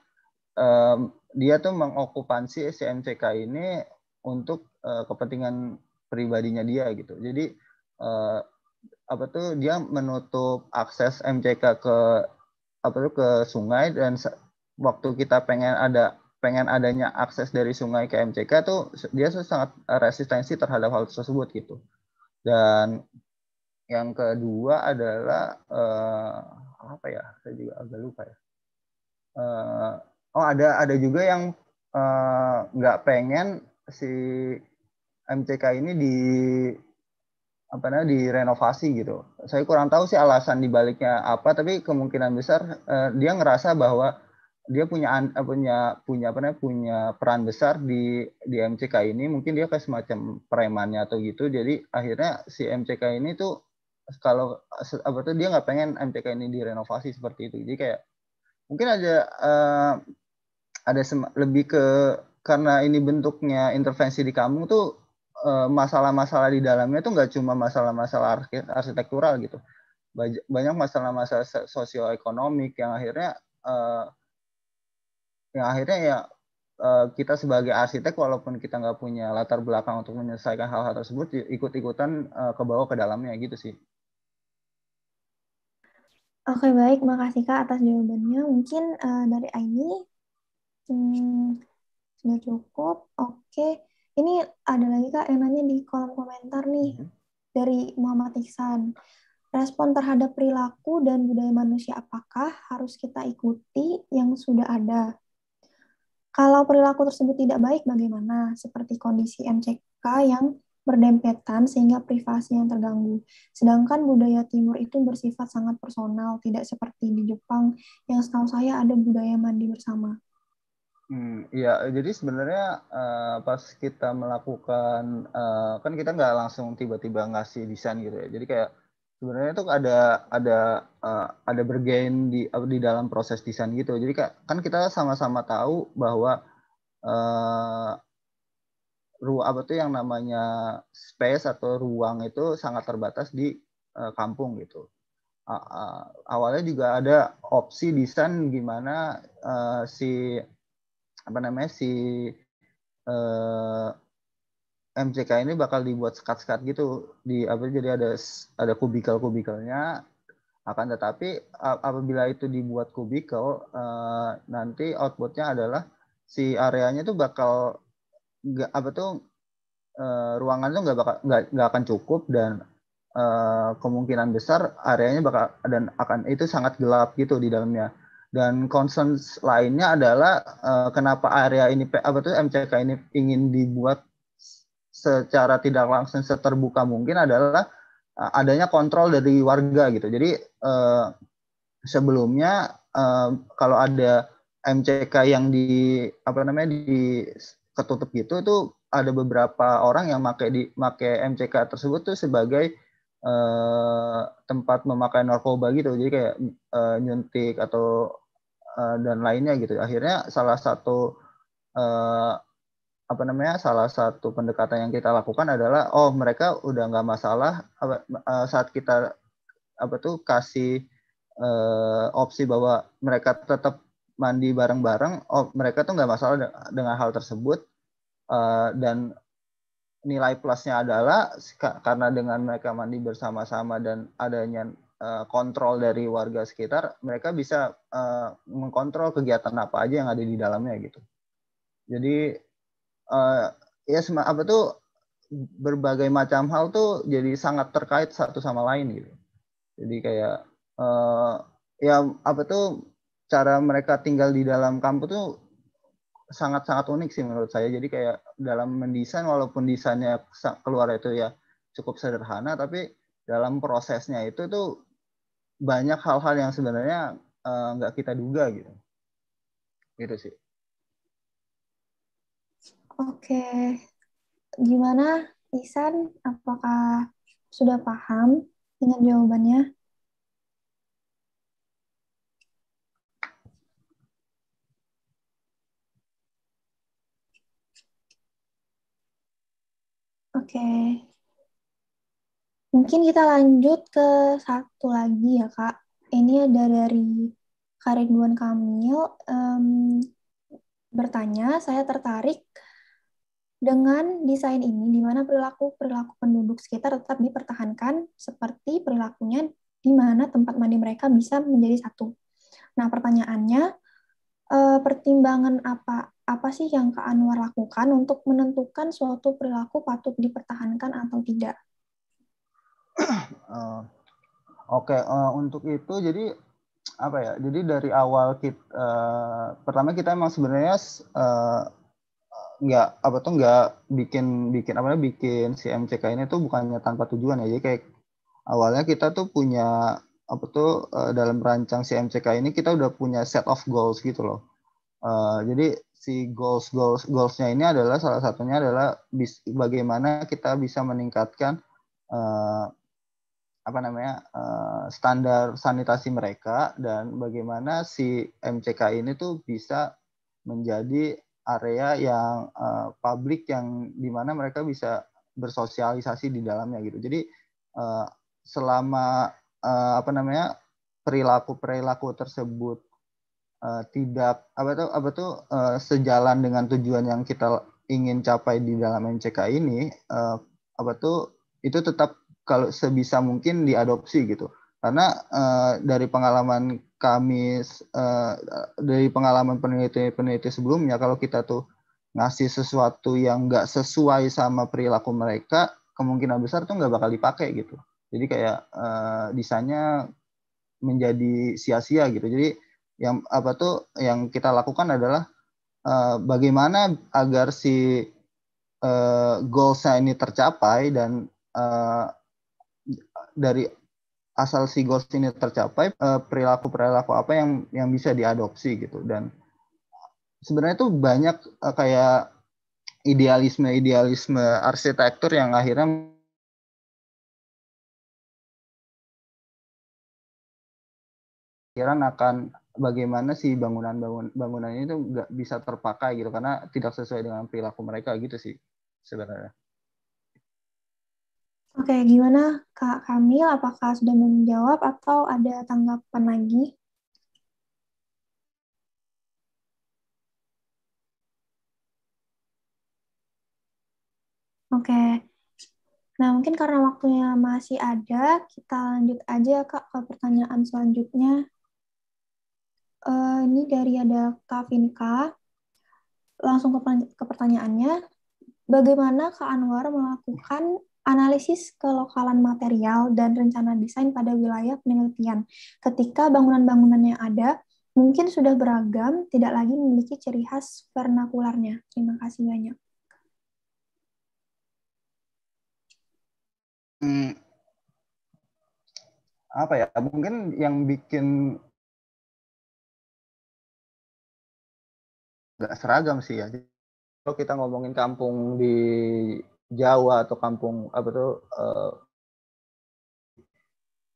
um, dia tuh mengokupansi SMCK ini untuk uh, kepentingan pribadinya dia gitu. Jadi uh, apa tuh dia menutup akses MCK ke apa tuh ke sungai dan waktu kita pengen ada pengen adanya akses dari sungai ke MCK tuh dia sangat resistensi terhadap hal tersebut gitu. Dan yang kedua adalah uh, apa ya? Saya juga agak lupa ya. Uh, oh ada ada juga yang eh, nggak uh, pengen si MCK ini di apa namanya direnovasi gitu. Saya kurang tahu sih alasan dibaliknya apa, tapi kemungkinan besar uh, dia ngerasa bahwa dia punya punya punya apa namanya punya peran besar di di MCK ini mungkin dia kayak semacam premannya atau gitu jadi akhirnya si MCK ini tuh kalau apa tuh dia nggak pengen MTK ini direnovasi seperti itu jadi kayak mungkin ada uh, ada lebih ke karena ini bentuknya intervensi di kamu tuh eh, masalah-masalah di dalamnya tuh nggak cuma masalah-masalah arsitektural gitu banyak masalah-masalah sosioekonomik yang akhirnya eh, yang akhirnya ya kita sebagai arsitek walaupun kita nggak punya latar belakang untuk menyelesaikan hal-hal tersebut ya ikut-ikutan ke bawah ke dalamnya gitu sih Oke, baik. Makasih Kak atas jawabannya. Mungkin uh, dari Aini hmm, sudah cukup. Oke. Ini ada lagi Kak yang nanya di kolom komentar nih mhm. dari Muhammad Ihsan. Respon terhadap perilaku dan budaya manusia apakah harus kita ikuti yang sudah ada? Kalau perilaku tersebut tidak baik bagaimana? Seperti kondisi MCK yang berdempetan sehingga privasi yang terganggu. Sedangkan budaya timur itu bersifat sangat personal, tidak seperti di Jepang yang setahu saya ada budaya mandi bersama. Hmm, ya, jadi sebenarnya uh, pas kita melakukan, uh, kan kita nggak langsung tiba-tiba ngasih desain gitu ya. Jadi kayak sebenarnya itu ada ada uh, ada bergain di di dalam proses desain gitu. Jadi kan kita sama-sama tahu bahwa ruang apa tuh yang namanya space atau ruang itu sangat terbatas di uh, kampung gitu. Uh, uh, awalnya juga ada opsi desain gimana uh, si apa namanya si uh, eh, MCK ini bakal dibuat sekat-sekat gitu di apa jadi ada ada kubikal-kubikalnya akan tetapi apabila itu dibuat kubikel uh, nanti outputnya adalah si areanya itu bakal nggak apa tuh uh, ruangan tuh nggak bakal nggak nggak akan cukup dan uh, kemungkinan besar areanya bakal dan akan itu sangat gelap gitu di dalamnya dan concerns lainnya adalah uh, kenapa area ini apa tuh MCK ini ingin dibuat secara tidak langsung seterbuka mungkin adalah adanya kontrol dari warga gitu. Jadi uh, sebelumnya uh, kalau ada MCK yang di apa namanya di ketutup gitu itu ada beberapa orang yang pakai di pakai MCK tersebut tuh sebagai eh, tempat memakai narkoba gitu jadi kayak eh, nyuntik atau eh, dan lainnya gitu akhirnya salah satu eh, apa namanya salah satu pendekatan yang kita lakukan adalah oh mereka udah nggak masalah eh, saat kita apa tuh kasih eh, opsi bahwa mereka tetap mandi bareng-bareng oh mereka tuh nggak masalah dengan hal tersebut uh, dan nilai plusnya adalah karena dengan mereka mandi bersama-sama dan adanya uh, kontrol dari warga sekitar mereka bisa uh, mengkontrol kegiatan apa aja yang ada di dalamnya gitu jadi uh, ya apa tuh berbagai macam hal tuh jadi sangat terkait satu sama lain gitu jadi kayak uh, ya apa tuh cara mereka tinggal di dalam kampus tuh sangat-sangat unik sih menurut saya. Jadi kayak dalam mendesain walaupun desainnya keluar itu ya cukup sederhana tapi dalam prosesnya itu tuh banyak hal-hal yang sebenarnya eh, nggak uh, kita duga gitu. Gitu sih. Oke. Gimana Isan apakah sudah paham dengan jawabannya? Oke. Okay. Mungkin kita lanjut ke satu lagi ya, Kak. Ini ada dari Karinduan Kamil. Um, bertanya, saya tertarik dengan desain ini, di mana perilaku-perilaku penduduk sekitar tetap dipertahankan seperti perilakunya di mana tempat mandi mereka bisa menjadi satu. Nah, pertanyaannya, uh, pertimbangan apa apa sih yang Kak Anwar lakukan untuk menentukan suatu perilaku patut dipertahankan atau tidak? Uh, Oke, okay. uh, eh, untuk itu jadi apa ya? Jadi dari awal kita uh, pertama kita emang sebenarnya uh, nggak apa tuh nggak bikin bikin apa namanya bikin si ini tuh bukannya tanpa tujuan ya. Jadi kayak awalnya kita tuh punya apa tuh uh, dalam rancang si MCK ini kita udah punya set of goals gitu loh. Uh, jadi si goals goals goalsnya ini adalah salah satunya adalah bis, bagaimana kita bisa meningkatkan uh, apa namanya uh, standar sanitasi mereka dan bagaimana si MCK ini tuh bisa menjadi area yang uh, publik yang dimana mereka bisa bersosialisasi di dalamnya gitu. Jadi uh, selama uh, apa namanya perilaku perilaku tersebut uh, tidak apa tuh apa tuh eh, sejalan dengan tujuan yang kita ingin capai di dalam MCK ini uh, apa tuh itu tetap kalau sebisa mungkin diadopsi gitu karena uh, dari pengalaman kami uh, dari pengalaman peneliti-peneliti sebelumnya kalau kita tuh ngasih sesuatu yang nggak sesuai sama perilaku mereka kemungkinan besar tuh nggak bakal dipakai gitu jadi kayak uh, desainnya menjadi sia-sia gitu jadi yang apa tuh yang kita lakukan adalah uh, bagaimana agar si uh, goalsnya ini tercapai dan uh, dari asal si goals ini tercapai perilaku perilaku apa yang yang bisa diadopsi gitu dan sebenarnya itu banyak kayak idealisme idealisme arsitektur yang akhirnya pikiran akan bagaimana sih bangunan bangun bangunan ini nggak bisa terpakai gitu karena tidak sesuai dengan perilaku mereka gitu sih sebenarnya. Oke, gimana Kak Kamil? Apakah sudah menjawab atau ada tanggapan lagi? Oke. Nah, mungkin karena waktunya masih ada, kita lanjut aja Kak ke pertanyaan selanjutnya uh, ini dari ada Kavinka. Langsung ke, ke pertanyaannya, bagaimana Kak Anwar melakukan analisis kelokalan material dan rencana desain pada wilayah penelitian ketika bangunan-bangunan yang ada mungkin sudah beragam, tidak lagi memiliki ciri khas vernakularnya. Terima kasih banyak. Hmm, apa ya? Mungkin yang bikin nggak seragam sih ya. Kalau kita ngomongin kampung di Jawa atau kampung apa tuh uh,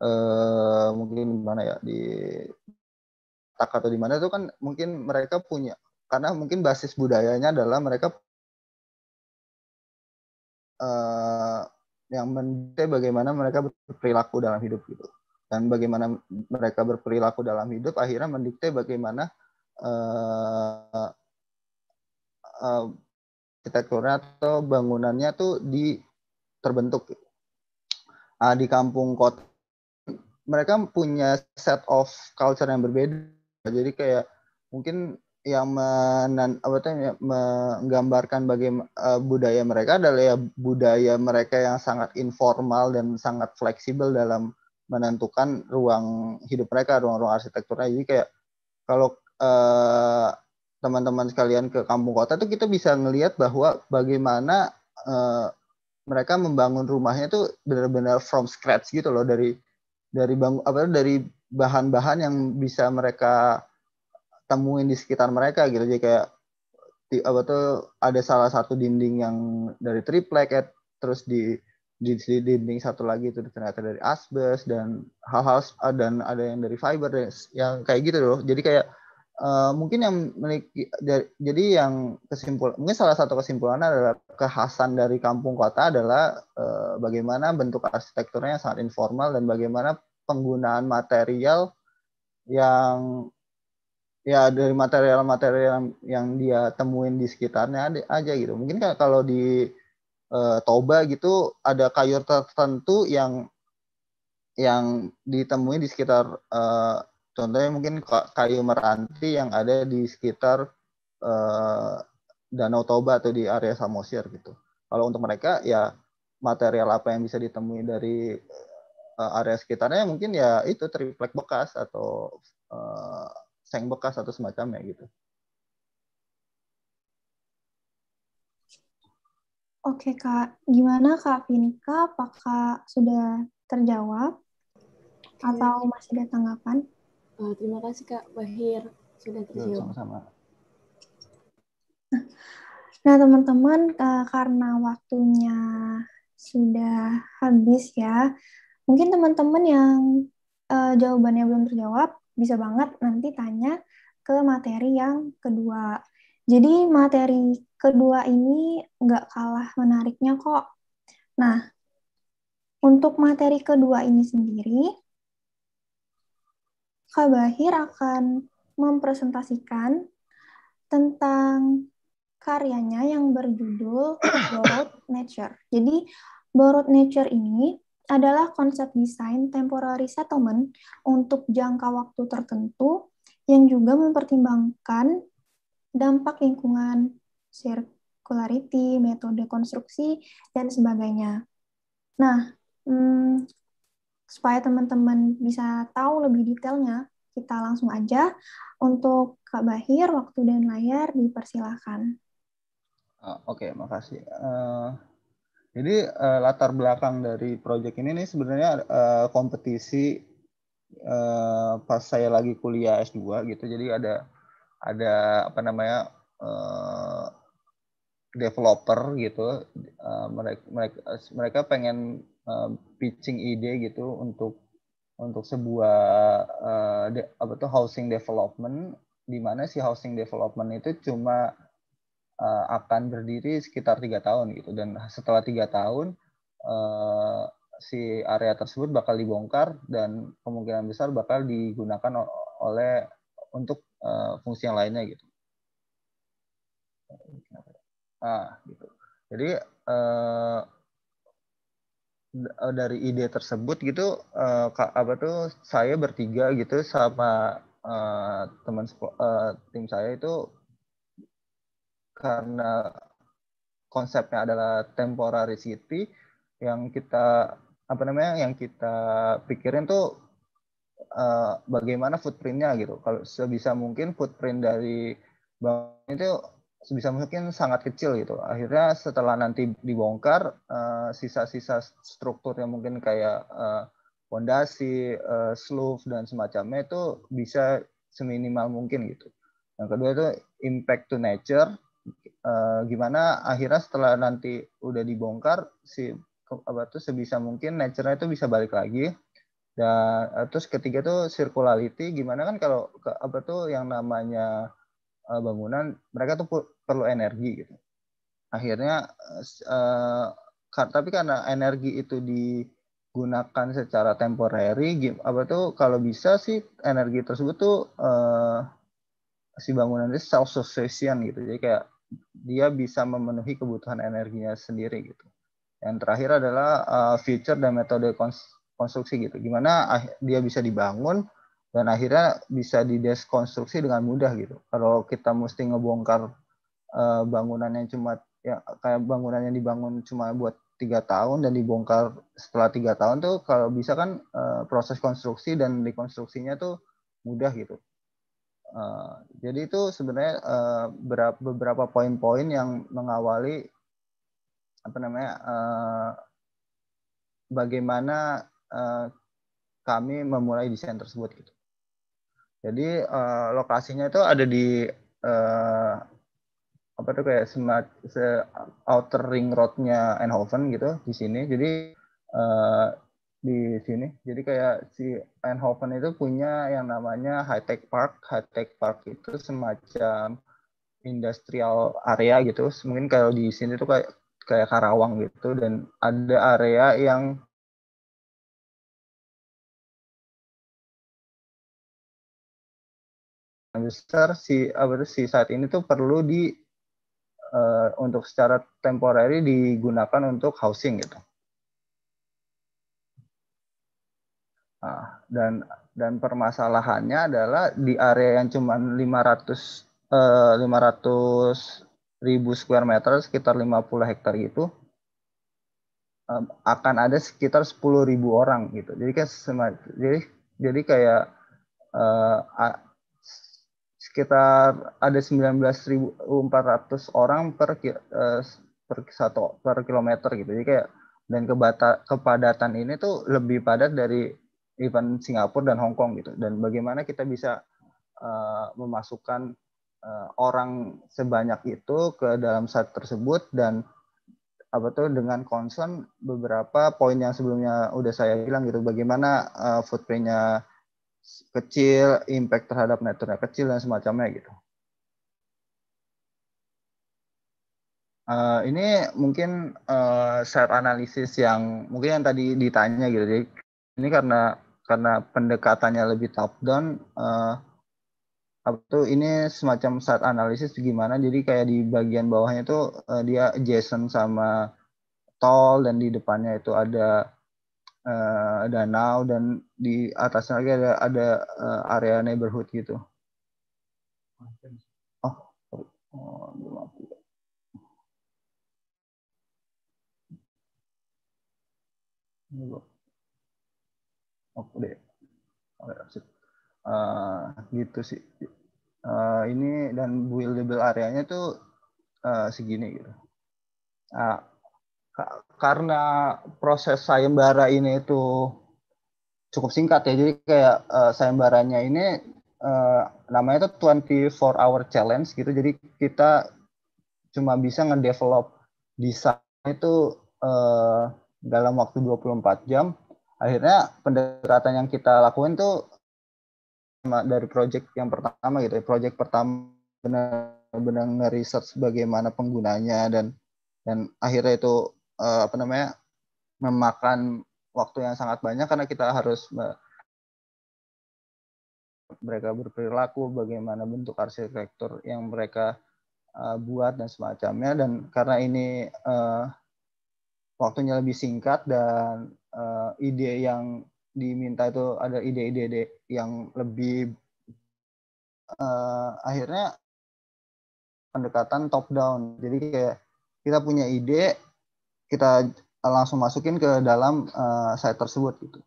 uh, mungkin mana ya di Tak atau di mana itu kan mungkin mereka punya karena mungkin basis budayanya adalah mereka uh, yang mendikte bagaimana mereka berperilaku dalam hidup gitu dan bagaimana mereka berperilaku dalam hidup akhirnya mendikte bagaimana Eh, arsitekturnya atau bangunannya tuh di terbentuk uh, di kampung kota mereka punya set of culture yang berbeda jadi kayak mungkin yang menan, apa itu, menggambarkan bagaimana uh, eh, budaya mereka adalah ya budaya mereka yang sangat informal dan sangat fleksibel dalam menentukan ruang hidup mereka ruang-ruang arsitekturnya jadi kayak kalau uh, teman-teman sekalian ke kampung kota tuh kita bisa ngelihat bahwa bagaimana uh, mereka membangun rumahnya tuh benar-benar from scratch gitu loh dari dari bang apa dari bahan-bahan yang bisa mereka temuin di sekitar mereka gitu jadi kayak di, apa tuh ada salah satu dinding yang dari triplek ya, terus di di, di dinding satu lagi itu ternyata dari asbes dan hal-hal dan ada yang dari fiber yang kayak gitu loh jadi kayak Eh, mungkin yang memiliki jadi yang kesimpulan mungkin salah satu kesimpulan adalah kekhasan dari kampung kota adalah uh, bagaimana bentuk arsitekturnya yang sangat informal dan bagaimana penggunaan material yang ya dari material-material yang dia temuin di sekitarnya aja gitu mungkin kalau di uh, Toba gitu ada kayu tertentu yang yang ditemuin di sekitar uh, Contohnya mungkin kayu meranti yang ada di sekitar uh, Danau Toba atau di area Samosir gitu. Kalau untuk mereka ya material apa yang bisa ditemui dari uh, area sekitarnya mungkin ya itu triplek bekas atau uh, seng bekas atau semacamnya gitu. Oke Kak, gimana Kak Vinka? Apakah sudah terjawab atau masih ada tanggapan? Eh, terima kasih Kak Bahir sudah ya, terjawab. Nah, teman-teman, karena waktunya sudah habis ya, mungkin teman-teman yang uh, jawabannya belum terjawab, bisa banget nanti tanya ke materi yang kedua. Jadi materi kedua ini nggak kalah menariknya kok. Nah, untuk materi kedua ini sendiri, Kak Bahir akan mempresentasikan tentang karyanya yang berjudul [coughs] Borrowed Nature. Jadi, Borrowed Nature ini adalah konsep desain temporary settlement untuk jangka waktu tertentu yang juga mempertimbangkan dampak lingkungan, circularity, metode konstruksi, dan sebagainya. Nah, hmm, supaya teman-teman bisa tahu lebih detailnya, kita langsung aja untuk Kak Bahir, waktu dan layar dipersilahkan. Oh, ah, Oke, okay, makasih. Uh, jadi uh, latar belakang dari proyek ini nih sebenarnya uh, kompetisi uh, pas saya lagi kuliah S2 gitu. Jadi ada ada apa namanya uh, developer gitu. Uh, mereka mereka pengen Eh, pitching ide gitu untuk untuk sebuah uh, de, apa tuh housing development di mana si housing development itu cuma uh, akan berdiri sekitar tiga tahun gitu dan setelah tiga tahun uh, si area tersebut bakal dibongkar dan kemungkinan besar bakal digunakan oleh untuk uh, fungsi yang lainnya gitu. Ah, gitu. Jadi uh, Eh, dari ide tersebut gitu uh, apa tuh saya bertiga gitu sama uh, teman uh, tim saya itu karena konsepnya adalah temporary city yang kita apa namanya yang kita pikirin tuh uh, bagaimana footprintnya gitu kalau sebisa mungkin footprint dari bank itu sebisa mungkin sangat kecil gitu. Akhirnya setelah nanti dibongkar eh, sisa-sisa uh, struktur yang mungkin kayak eh, fondasi, uh, eh, sloof dan semacamnya itu bisa seminimal mungkin gitu. Yang kedua itu impact to nature. Uh, gimana akhirnya setelah nanti udah dibongkar si apa tuh sebisa mungkin nature-nya itu bisa balik lagi. Dan terus ketiga tuh circularity gimana kan kalau apa tuh yang namanya Eh, bangunan mereka tuh perlu energi gitu akhirnya uh, tapi karena energi itu digunakan secara temporary apa tuh kalau bisa sih energi tersebut tuh uh, si bangunan itu self sufficient gitu jadi kayak dia bisa memenuhi kebutuhan energinya sendiri gitu yang terakhir adalah uh, future dan metode konstruksi gitu gimana ah, dia bisa dibangun dan akhirnya bisa dideskonstruksi dengan mudah gitu. Kalau kita mesti ngebongkar uh, eh, bangunan yang cuma ya kayak bangunan yang dibangun cuma buat tiga tahun dan dibongkar setelah tiga tahun tuh kalau bisa kan uh, proses konstruksi dan dekonstruksinya tuh mudah gitu. Uh, jadi itu sebenarnya uh, berapa, beberapa poin-poin yang mengawali apa namanya uh, bagaimana uh, kami memulai desain tersebut gitu. Jadi uh, lokasinya itu ada di uh, apa tuh kayak semat se outer ring roadnya Eindhoven gitu di sini. Jadi uh, di sini. Jadi kayak si Eindhoven itu punya yang namanya high tech park. High tech park itu semacam industrial area gitu. Mungkin kalau di sini tuh kayak kayak Karawang gitu dan ada area yang besar si apa si saat ini tuh perlu di uh, untuk secara temporary digunakan untuk housing gitu. Nah, dan dan permasalahannya adalah di area yang cuma 500 uh, 500 ribu square meter sekitar 50 hektar itu um, akan ada sekitar 10.000 orang gitu. Jadi kayak jadi jadi kayak uh, sekitar ada 19.400 orang per eh, per satu per kilometer gitu. Jadi kayak dan kebata, kepadatan ini tuh lebih padat dari event Singapura dan Hong Kong gitu. Dan bagaimana kita bisa uh, memasukkan uh, orang sebanyak itu ke dalam saat tersebut dan apa tuh dengan concern beberapa poin yang sebelumnya udah saya bilang gitu. Bagaimana uh, footprintnya kecil, impact terhadap network kecil dan semacamnya gitu. Uh, ini mungkin uh, eh, set analisis yang mungkin yang tadi ditanya gitu. Jadi ini karena karena pendekatannya lebih top down, uh, apa tuh ini semacam saat analisis gimana jadi kayak di bagian bawahnya itu dia Jason sama tol dan di depannya itu ada uh, eh, danau dan di atasnya lagi ada ada uh, area neighborhood gitu. Oh, oh maaf. Oh, Oke Oke, Uh, gitu sih. Uh, ini dan buildable areanya tuh uh, segini gitu. Uh, karena proses sayembara ini itu cukup singkat ya jadi kayak uh, sayembaranya ini uh, namanya itu 24 hour challenge gitu jadi kita cuma bisa ngedevelop desain itu uh, dalam waktu 24 jam akhirnya pendekatan yang kita lakuin tuh dari project yang pertama gitu ya project pertama benar-benar nge-research bagaimana penggunanya dan dan akhirnya itu uh, apa namanya memakan waktu yang sangat banyak karena kita harus mereka berperilaku bagaimana bentuk arsitektur yang mereka uh, buat dan semacamnya dan karena ini uh, waktunya lebih singkat dan uh, ide yang diminta itu ada ide-ide yang lebih uh, akhirnya pendekatan top down jadi kayak kita punya ide kita eh, langsung masukin ke dalam uh, site tersebut gitu.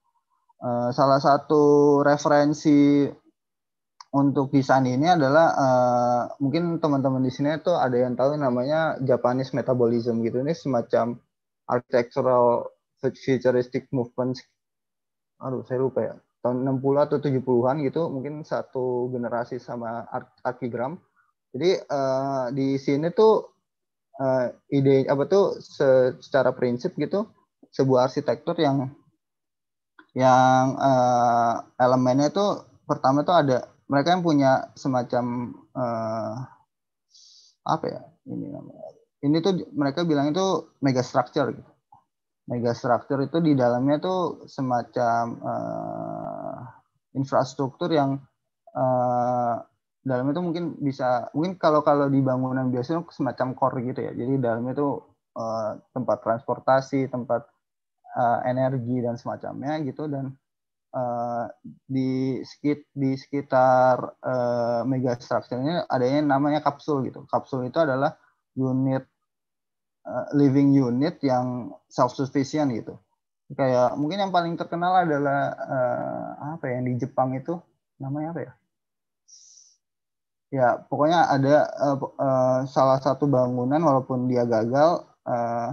Uh, salah satu referensi untuk desain ini adalah uh, mungkin teman-teman di sini itu ada yang tahu namanya Japanese metabolism gitu ini semacam architectural futuristic movements. aduh saya lupa ya tahun 60 atau 70-an gitu mungkin satu generasi sama arkigram jadi uh, di sini tuh uh, ide apa tuh se, secara prinsip gitu sebuah arsitektur yang yang uh, elemennya itu pertama tuh ada mereka yang punya semacam uh, apa ya ini namanya ini tuh mereka bilang itu mega structure gitu. mega structure itu di dalamnya tuh semacam uh, infrastruktur yang uh, dalam itu mungkin bisa mungkin kalau kalau di bangunan biasa semacam core gitu ya jadi dalamnya itu uh, eh, tempat transportasi tempat uh, energi dan semacamnya gitu dan uh, di sekit di sekitar uh, megastructure ini adanya namanya kapsul gitu kapsul itu adalah unit uh, living unit yang self sufficient gitu kayak mungkin yang paling terkenal adalah uh, apa ya yang di Jepang itu namanya apa ya Ya, pokoknya ada uh, uh, salah satu bangunan walaupun dia gagal. Uh,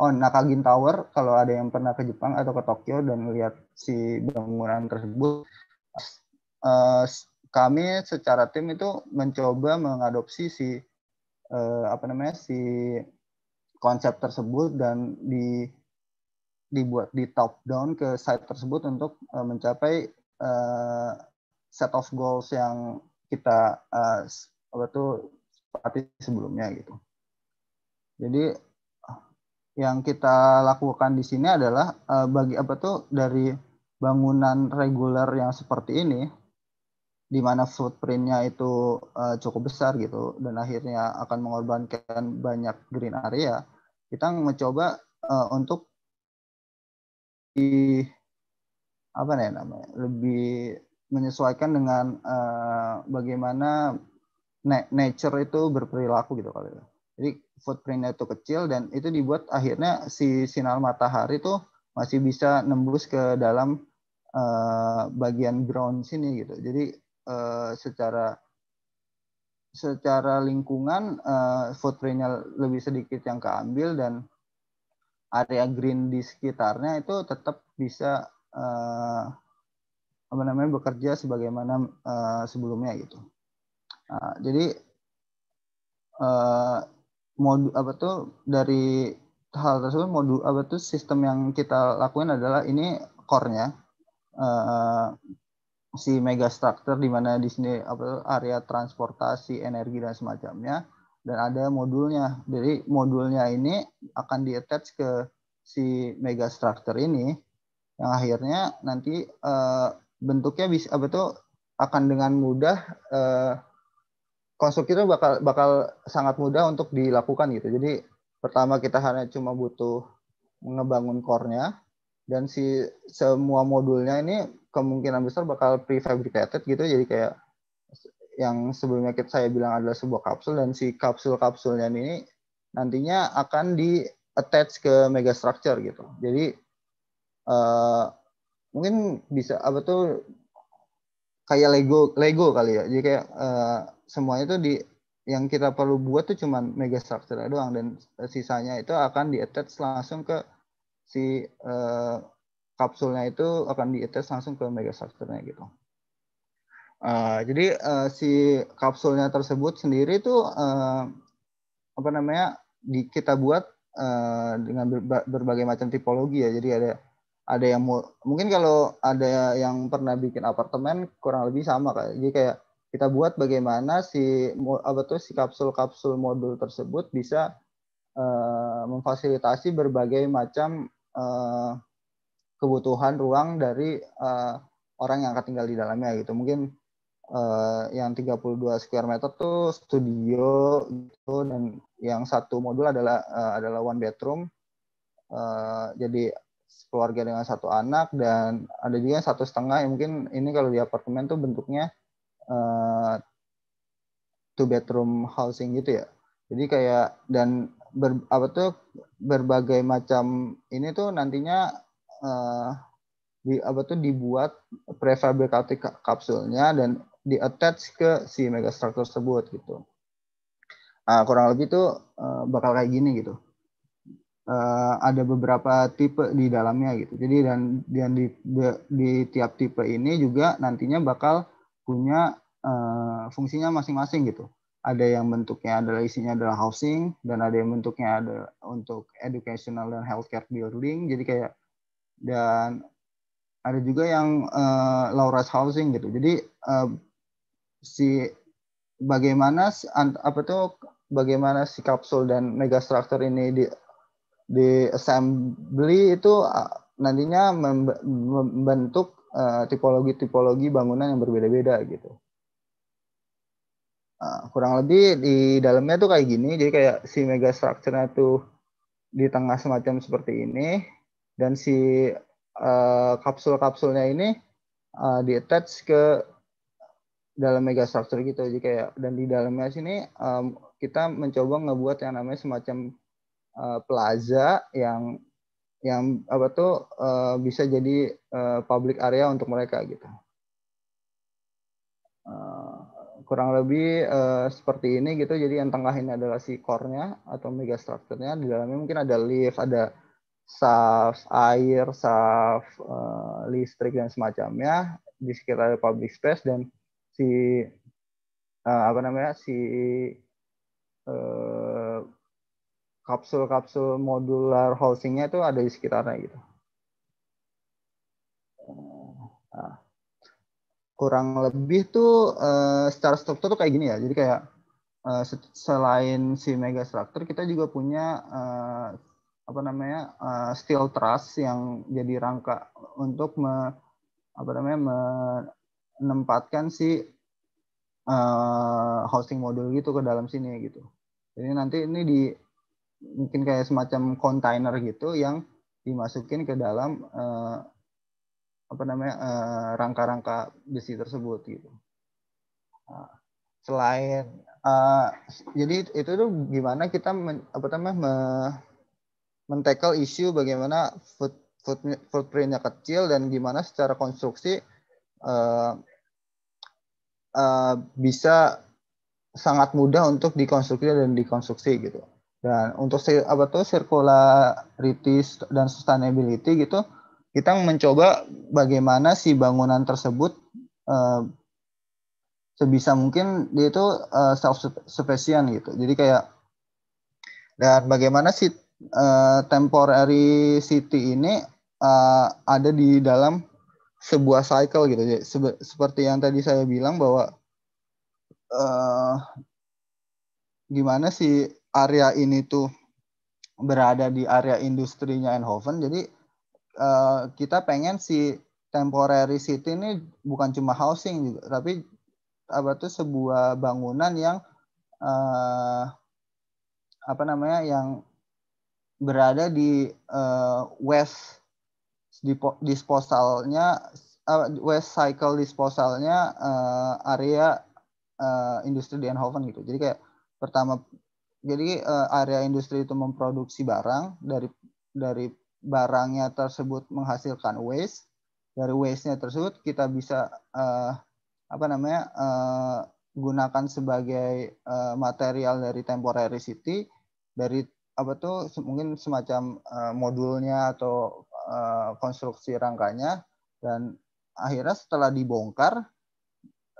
oh, Nakagin Tower. Kalau ada yang pernah ke Jepang atau ke Tokyo dan melihat si bangunan tersebut, uh, kami secara tim itu mencoba mengadopsi si uh, apa namanya si konsep tersebut dan di dibuat di top down ke site tersebut untuk uh, mencapai uh, set of goals yang kita uh, apa tuh sepati sebelumnya gitu. Jadi yang kita lakukan di sini adalah uh, bagi apa tuh dari bangunan reguler yang seperti ini di mana footprintnya itu uh, cukup besar gitu dan akhirnya akan mengorbankan banyak green area kita mencoba uh, untuk di apa nih namanya lebih menyesuaikan dengan uh, bagaimana na nature itu berperilaku gitu kali ya. Jadi footprintnya itu kecil dan itu dibuat akhirnya si sinar matahari itu masih bisa nembus ke dalam uh, bagian ground sini gitu. Jadi uh, secara secara lingkungan uh, footprintnya lebih sedikit yang keambil dan area green di sekitarnya itu tetap bisa uh, apa namanya bekerja sebagaimana uh, sebelumnya gitu. Uh, jadi uh, eh, modul apa tuh dari hal tersebut modul apa tuh sistem yang kita lakuin adalah ini core-nya uh, si structure di mana di sini apa tuh area transportasi energi dan semacamnya dan ada modulnya. Jadi modulnya ini akan di attach ke si mega structure ini yang akhirnya nanti uh, bentuknya bisa apa tuh akan dengan mudah uh, itu bakal bakal sangat mudah untuk dilakukan gitu. Jadi pertama kita hanya cuma butuh ngebangun core-nya dan si semua modulnya ini kemungkinan besar bakal prefabricated gitu. Jadi kayak yang sebelumnya kita saya bilang adalah sebuah kapsul dan si kapsul-kapsulnya ini nantinya akan di attach ke megastructure gitu. Jadi uh, mungkin bisa apa tuh kayak Lego Lego kali ya jadi kayak uh, semuanya tuh di yang kita perlu buat tuh cuman mega structure doang dan sisanya itu akan di attach langsung ke si uh, kapsulnya itu akan di attach langsung ke mega structure gitu. Uh, jadi uh, si kapsulnya tersebut sendiri tuh uh, apa namanya di kita buat uh, dengan berba berbagai macam tipologi ya. Jadi ada ada yang mau mungkin kalau ada yang pernah bikin apartemen kurang lebih sama kayak jadi kayak kita buat bagaimana si apa tuh si kapsul-kapsul modul tersebut bisa uh, memfasilitasi berbagai macam uh, kebutuhan ruang dari uh, orang yang akan tinggal di dalamnya gitu. Mungkin uh, yang 32 square meter tuh studio gitu dan yang satu modul adalah uh, adalah one bedroom. Uh, jadi keluarga dengan satu anak dan ada juga satu setengah yang mungkin ini kalau di apartemen tuh bentuknya uh, two bedroom housing gitu ya jadi kayak dan ber, apa tuh berbagai macam ini tuh nantinya uh, di apa tuh dibuat prefabricated kapsulnya dan di attach ke si megastructure tersebut gitu nah, kurang lebih tuh uh, bakal kayak gini gitu uh, ada beberapa tipe di dalamnya gitu. Jadi dan dan di di, di tiap tipe ini juga nantinya bakal punya uh, fungsinya masing-masing gitu. Ada yang bentuknya adalah isinya adalah housing dan ada yang bentuknya ada untuk educational dan healthcare building. Jadi kayak dan ada juga yang uh, rise housing gitu. Jadi uh, si bagaimana apa tuh bagaimana si kapsul dan megastructure ini di, di assembly itu nantinya membentuk e, tipologi-tipologi bangunan yang berbeda-beda gitu. Nah, kurang lebih di dalamnya tuh kayak gini, jadi kayak si mega structure-nya tuh di tengah semacam seperti ini dan si e, kapsul-kapsulnya ini uh, di attach ke dalam mega structure gitu. Jadi kayak dan di dalamnya sini um, kita mencoba ngebuat yang namanya semacam uh, plaza yang yang apa tuh uh, bisa jadi uh, public area untuk mereka gitu. Uh, kurang lebih uh, seperti ini gitu. Jadi yang tengah ini adalah si core-nya atau mega nya Di dalamnya mungkin ada lift, ada saf air, saf uh, listrik dan semacamnya. Di sekitar ada public space dan si uh, apa namanya si kapsul-kapsul modular housingnya itu ada di sekitarnya gitu. Eh, nah, kurang lebih tuh uh, secara struktur tuh kayak gini ya. Jadi kayak uh, selain si mega structure kita juga punya uh, apa namanya uh, steel truss yang jadi rangka untuk me, apa namanya menempatkan si uh, housing modul gitu ke dalam sini gitu. Jadi nanti ini di mungkin kayak semacam kontainer gitu yang dimasukin ke dalam uh, apa namanya eh, rangka-rangka uh, besi tersebut gitu. Uh, selain uh, jadi itu tuh gimana kita men, apa namanya me, mentekel isu bagaimana food, food, footprintnya kecil dan gimana secara konstruksi uh, uh, bisa sangat mudah untuk dikonstruksi dan dikonstruksi gitu. Dan untuk apa tuh circularity dan sustainability gitu, kita mencoba bagaimana si bangunan tersebut uh, sebisa mungkin dia itu uh, eh, self sufficient gitu. Jadi kayak dan bagaimana si uh, temporary city ini uh, ada di dalam sebuah cycle gitu. Jadi, sebe- seperti yang tadi saya bilang bahwa uh, gimana sih area ini tuh berada di area industrinya Enhoven, Jadi uh, kita pengen si temporary city ini bukan cuma housing juga, gitu, tapi apa tuh sebuah bangunan yang uh, apa namanya yang berada di uh, west disposalnya uh, west cycle disposalnya uh, area uh, industri di Enhoven gitu. Jadi kayak pertama jadi uh, area industri itu memproduksi barang dari dari barangnya tersebut menghasilkan waste dari waste-nya tersebut kita bisa uh, apa namanya uh, gunakan sebagai uh, material dari temporary city dari apa tuh mungkin semacam uh, modulnya atau uh, konstruksi rangkanya dan akhirnya setelah dibongkar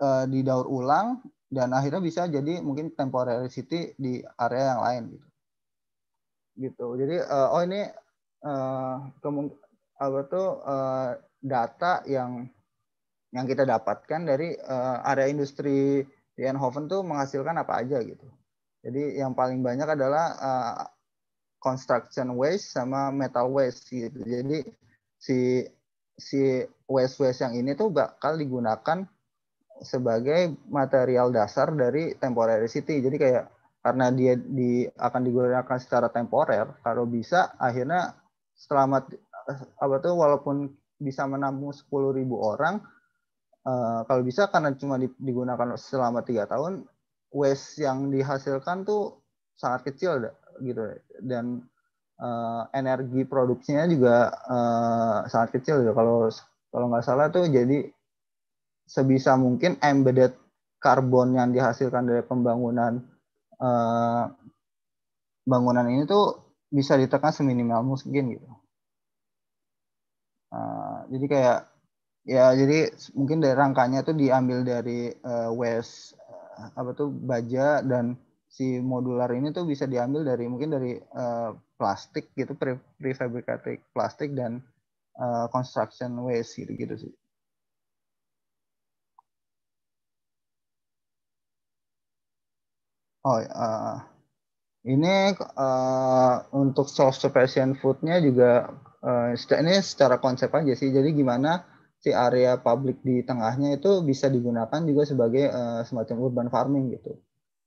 uh, didaur ulang dan akhirnya bisa jadi mungkin temporary city di area yang lain gitu gitu jadi uh, oh ini uh, kemung apa tuh uh, data yang yang kita dapatkan dari uh, area industri di Enhoven tuh menghasilkan apa aja gitu jadi yang paling banyak adalah uh, construction waste sama metal waste gitu jadi si si waste waste yang ini tuh bakal digunakan sebagai material dasar dari temporary city. Jadi kayak karena dia di akan digunakan secara temporer, kalau bisa akhirnya selamat apa tuh walaupun bisa menampung 10.000 orang uh, kalau bisa karena cuma digunakan selama tiga tahun waste yang dihasilkan tuh sangat kecil gitu dan uh, energi produksinya juga uh, sangat kecil gitu. kalau kalau nggak salah tuh jadi sebisa mungkin embedded karbon yang dihasilkan dari pembangunan eh, bangunan ini tuh bisa ditekan seminimal mungkin gitu. Uh, jadi kayak ya jadi mungkin dari rangkanya tuh diambil dari uh, waste eh, apa tuh baja dan si modular ini tuh bisa diambil dari mungkin dari uh, plastik gitu prefabricated plastik dan uh, construction waste gitu gitu sih. Oh, uh, ini uh, untuk soft passion foodnya juga uh, ini secara konsep aja sih. Jadi gimana si area publik di tengahnya itu bisa digunakan juga sebagai uh, semacam urban farming gitu.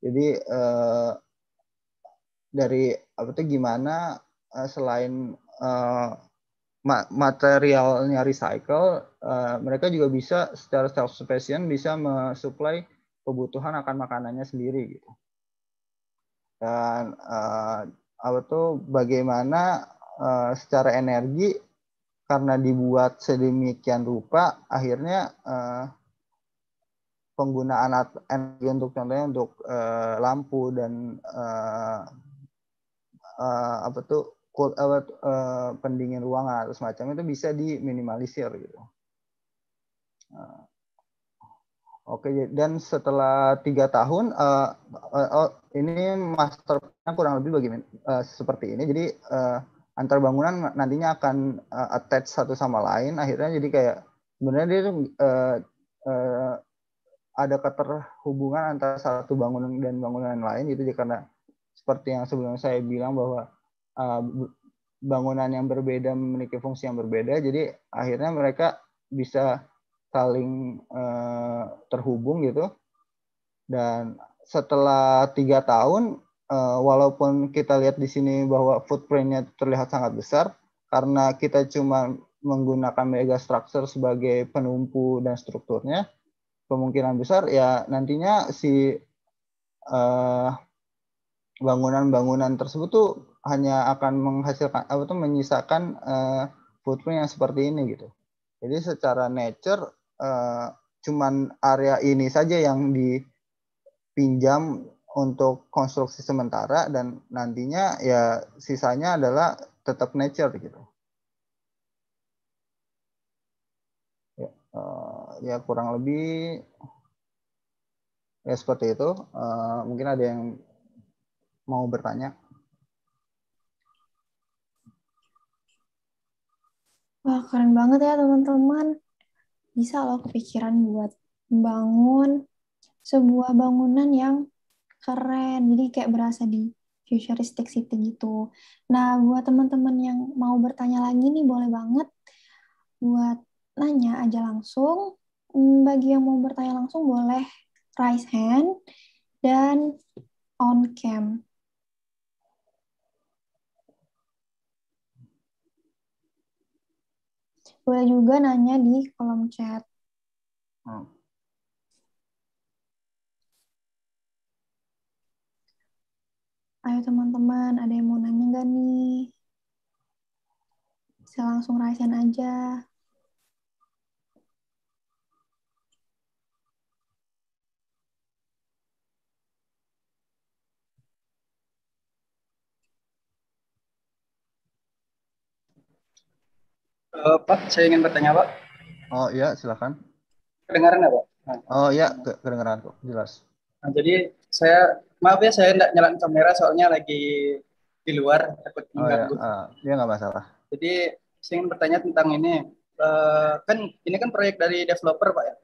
Jadi uh, dari apa tuh gimana uh, selain uh, materialnya recycle, uh, mereka juga bisa secara self sufficient bisa mensuplai kebutuhan akan makanannya sendiri gitu dan uh, apa tuh bagaimana uh, secara energi karena dibuat sedemikian rupa akhirnya uh, penggunaan energi untuk contohnya untuk uh, lampu dan uh, uh, apa tuh cold, uh, uh, pendingin ruangan atau semacam itu bisa diminimalisir gitu. Uh, Oke, ya, dan setelah tiga tahun uh, uh, uh, ini masternya kurang lebih bagaimana uh, seperti ini. Jadi uh, antar bangunan nantinya akan uh, attach satu sama lain. Akhirnya jadi kayak sebenarnya dia uh, uh, ada keterhubungan antara satu bangunan dan bangunan lain Itu Jadi karena seperti yang sebelumnya saya bilang bahwa uh, bangunan yang berbeda memiliki fungsi yang berbeda. Jadi akhirnya mereka bisa saling uh, terhubung gitu dan setelah tiga tahun uh, walaupun kita lihat di sini bahwa footprintnya terlihat sangat besar karena kita cuma menggunakan mega structure sebagai penumpu dan strukturnya kemungkinan besar ya nantinya si bangunan eh, bangunan-bangunan tersebut tuh hanya akan menghasilkan apa tuh menyisakan uh, footprint yang seperti ini gitu. Jadi secara nature Eh, cuman area ini saja yang dipinjam untuk konstruksi sementara dan nantinya ya sisanya adalah tetap nature gitu. Ya, uh, ya kurang lebih ya seperti itu. Uh, mungkin ada yang mau bertanya. Wah keren banget ya teman-teman bisa loh kepikiran buat membangun sebuah bangunan yang keren. Jadi kayak berasa di futuristic city gitu. Nah, buat teman-teman yang mau bertanya lagi nih boleh banget buat nanya aja langsung. Hmm, bagi yang mau bertanya langsung boleh raise hand dan on cam. Boleh juga nanya di kolom chat. Hmm. Ayo teman-teman, ada yang mau nanya nggak nih? Saya langsung rasain aja. Uh, Pak, saya ingin bertanya Pak. Oh iya, silakan. Kedengaran ya Pak? Nah. Oh iya, ke kedengaran kok, jelas. Nah, jadi saya, maaf ya saya tidak nyalakan kamera soalnya lagi di luar, takut mengganggu. Oh, iya, uh, ah, dia nggak masalah. Jadi saya ingin bertanya tentang ini. Uh, kan ini kan proyek dari developer Pak ya?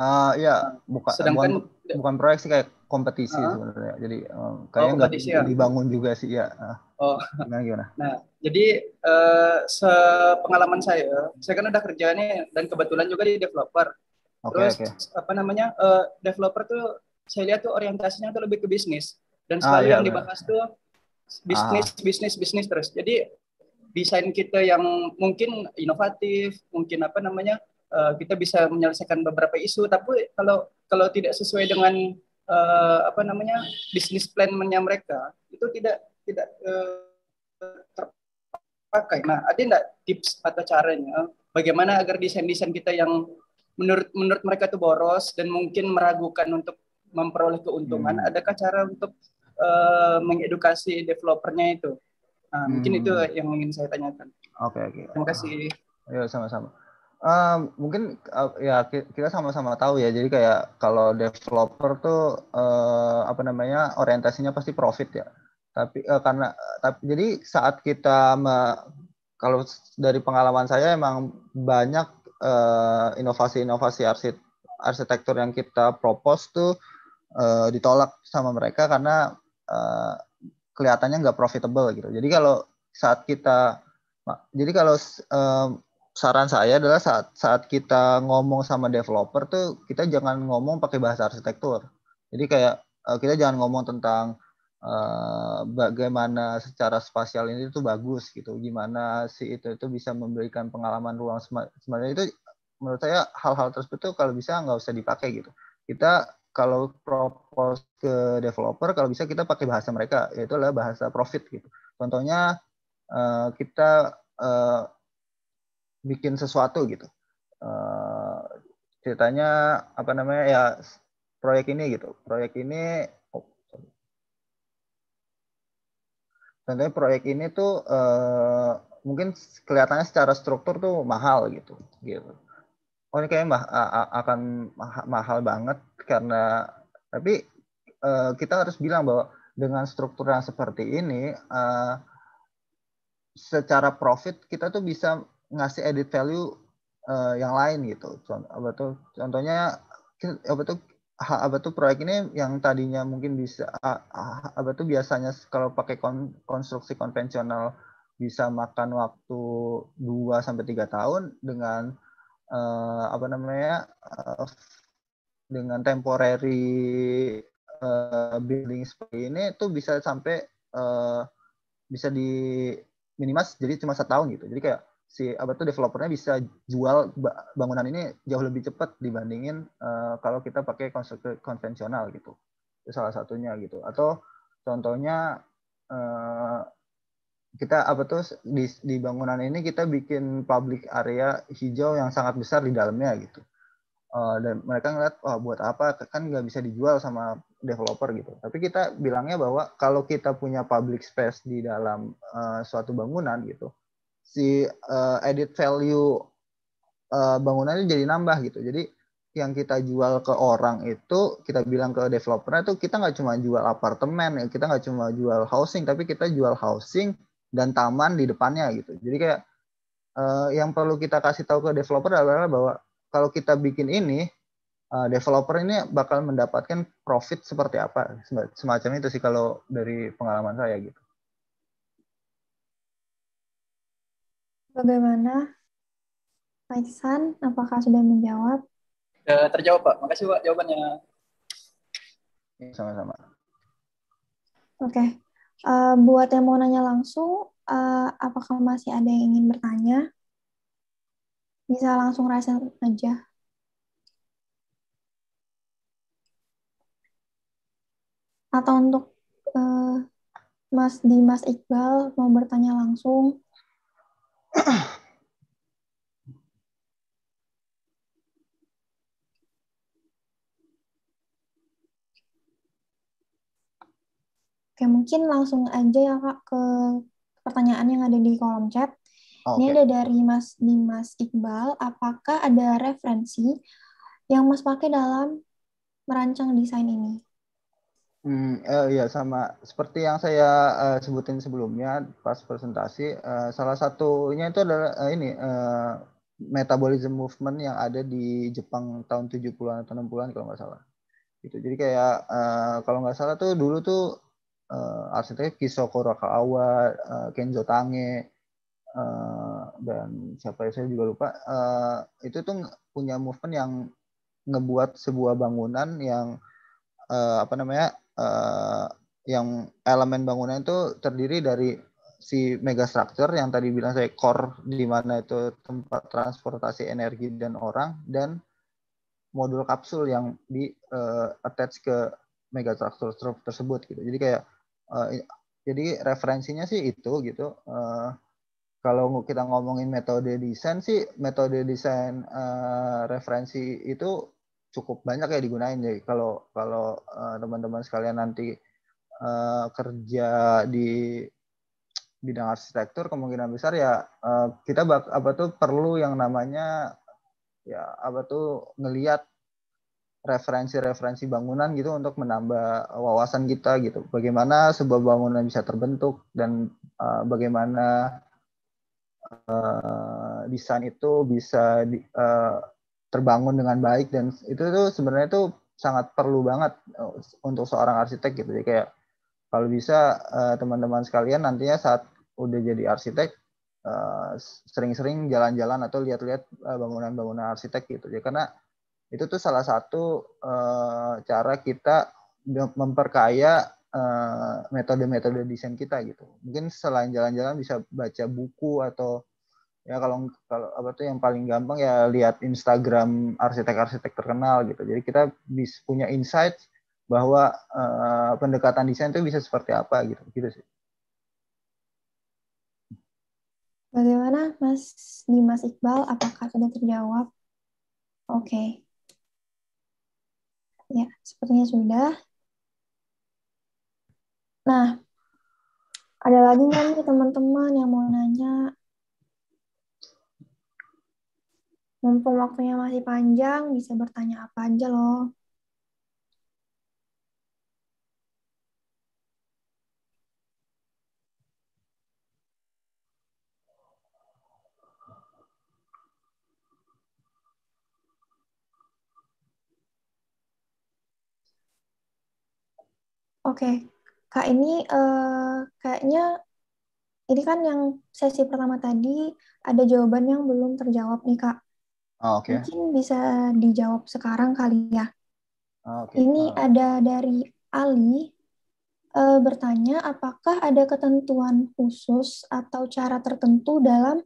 Uh, iya, bukan, Sedangkan, bukan, bukan proyek sih kayak kompetisi uh -huh. sebenarnya. Jadi um, kayaknya nggak oh, ya. dibangun juga sih ya. Ah. Oh. Gimana, gimana? [laughs] Nah, jadi uh, sepengalaman saya, saya kan udah kerjanya dan kebetulan juga di developer. Okay, Terus okay. apa namanya uh, developer tuh saya lihat tuh orientasinya tuh lebih ke bisnis dan selalu ah, iya, yang dibahas tuh bisnis ah. bisnis bisnis terus. Jadi desain kita yang mungkin inovatif, mungkin apa namanya uh, kita bisa menyelesaikan beberapa isu, tapi kalau kalau tidak sesuai dengan uh, apa namanya bisnis nya mereka itu tidak tidak uh, terpakai. Nah, ada nggak tips atau caranya bagaimana agar desain-desain kita yang menurut menurut mereka itu boros dan mungkin meragukan untuk memperoleh keuntungan, hmm. adakah cara untuk uh, mengedukasi developernya itu? Nah, hmm. mungkin itu yang ingin saya tanyakan. Oke, okay, oke. Okay. Terima kasih. Ayo sama-sama. Uh, mungkin uh, ya kita sama-sama tahu ya jadi kayak kalau developer tuh uh, apa namanya orientasinya pasti profit ya tapi uh, karena tapi jadi saat kita me, kalau dari pengalaman saya emang banyak inovasi inovasi-inovasi arsitek arsitektur yang kita propose tuh uh, ditolak sama mereka karena uh, kelihatannya nggak profitable gitu jadi kalau saat kita jadi kalau uh, saran saya adalah saat saat kita ngomong sama developer tuh kita jangan ngomong pakai bahasa arsitektur. Jadi kayak eh, kita jangan ngomong tentang uh, bagaimana secara spasial ini tuh bagus gitu, gimana si itu itu bisa memberikan pengalaman ruang sebenarnya itu menurut saya hal-hal tersebut tuh kalau bisa nggak usah dipakai gitu. Kita kalau propose ke developer kalau bisa kita pakai bahasa mereka yaitu adalah bahasa profit gitu. Contohnya uh, kita bikin sesuatu gitu uh, ceritanya apa namanya ya proyek ini gitu proyek ini oh, proyek ini tuh uh, mungkin kelihatannya secara struktur tuh mahal gitu gitu oh ini kayaknya mah, akan mahal banget karena tapi uh, kita harus bilang bahwa dengan struktur yang seperti ini uh, secara profit kita tuh bisa ngasih edit value uh, yang lain gitu. Contoh, apa tuh, contohnya apa tuh apa tuh proyek ini yang tadinya mungkin bisa apa tuh biasanya kalau pakai kon, konstruksi konvensional bisa makan waktu 2 sampai 3 tahun dengan uh, apa namanya uh, dengan temporary uh, building seperti ini itu bisa sampai uh, bisa di minimal jadi cuma satu tahun gitu. Jadi kayak si apa tuh developernya bisa jual bangunan ini jauh lebih cepat dibandingin uh, kalau kita pakai konvensional gitu itu salah satunya gitu atau contohnya uh, kita apa tuh di, di bangunan ini kita bikin public area hijau yang sangat besar di dalamnya gitu uh, dan mereka ngeliat oh, buat apa kan nggak bisa dijual sama developer gitu tapi kita bilangnya bahwa kalau kita punya public space di dalam uh, suatu bangunan gitu si uh, edit value uh, bangunannya jadi nambah gitu. Jadi yang kita jual ke orang itu kita bilang ke developer itu kita nggak cuma jual apartemen, ya, kita nggak cuma jual housing, tapi kita jual housing dan taman di depannya gitu. Jadi kayak uh, yang perlu kita kasih tahu ke developer adalah bahwa kalau kita bikin ini uh, developer ini bakal mendapatkan profit seperti apa semacam itu sih kalau dari pengalaman saya gitu. Bagaimana? Faisan, apakah sudah menjawab? Ya, terjawab, Pak. Makasih, Pak, jawabannya. Ya, sama-sama. Oke. Okay. Uh, eh, buat yang mau nanya langsung, uh, apakah masih ada yang ingin bertanya? Bisa langsung rasa aja. Atau untuk uh, Mas Dimas Iqbal mau bertanya langsung, [clears throat] Oke, mungkin langsung aja ya Kak ke pertanyaan yang ada di kolom chat. Oh, Ini ada dari Mas Dimas Iqbal, apakah ada referensi yang Mas pakai dalam merancang desain ini? Hmm, eh, ya sama seperti yang saya eh, sebutin sebelumnya pas presentasi eh, salah satunya itu adalah eh, ini eh, metabolism movement yang ada di Jepang tahun 70-an atau 60-an kalau nggak salah. Gitu. Jadi kayak eh, kalau nggak salah tuh dulu tuh eh, arsiteknya Kisoko Rakawa, eh, Kenzo Tange eh, dan siapa ya saya juga lupa eh, itu tuh punya movement yang ngebuat sebuah bangunan yang Uh, apa namanya uh, yang elemen bangunan itu terdiri dari si megastructure yang tadi bilang saya core di mana itu tempat transportasi energi dan orang dan modul kapsul yang di uh, attach ke megastructure tersebut gitu. Jadi kayak uh, jadi referensinya sih itu gitu. Uh, kalau kita ngomongin metode desain sih metode desain uh, referensi itu cukup banyak ya digunain jadi kalau kalau teman eh, teman-teman sekalian nanti uh, kerja di bidang arsitektur kemungkinan besar ya uh, kita bak apa tuh perlu yang namanya ya apa tuh ngelihat referensi-referensi bangunan gitu untuk menambah wawasan kita gitu bagaimana sebuah bangunan bisa terbentuk dan uh, bagaimana uh, desain itu bisa di, uh, terbangun dengan baik dan itu tuh sebenarnya tuh sangat perlu banget eh, untuk seorang arsitek gitu. Jadi kayak kalau bisa eh, teman-teman sekalian nantinya saat udah jadi arsitek eh, sering-sering jalan-jalan atau lihat-lihat bangunan-bangunan arsitek gitu. Ya karena itu tuh salah satu cara kita memperkaya metode-metode desain kita gitu. Mungkin selain jalan-jalan bisa baca buku atau ya kalau kalau apa tuh yang paling gampang ya lihat Instagram arsitek-arsitek terkenal gitu. Jadi kita bisa punya insight bahwa uh, pendekatan desain itu bisa seperti apa gitu gitu sih. Bagaimana Mas Dimas Iqbal? Apakah sudah terjawab? Oke. Okay. Ya, sepertinya sudah. Nah, ada lagi nggak nih teman-teman yang mau nanya Mumpung waktunya masih panjang, bisa bertanya apa aja loh. Oke, okay. Kak ini uh, kayaknya ini kan yang sesi pertama tadi ada jawaban yang belum terjawab nih Kak. Oh, okay. Mungkin bisa dijawab sekarang kali ya. Oh, okay. Ini oh. ada dari Ali e, bertanya apakah ada ketentuan khusus atau cara tertentu dalam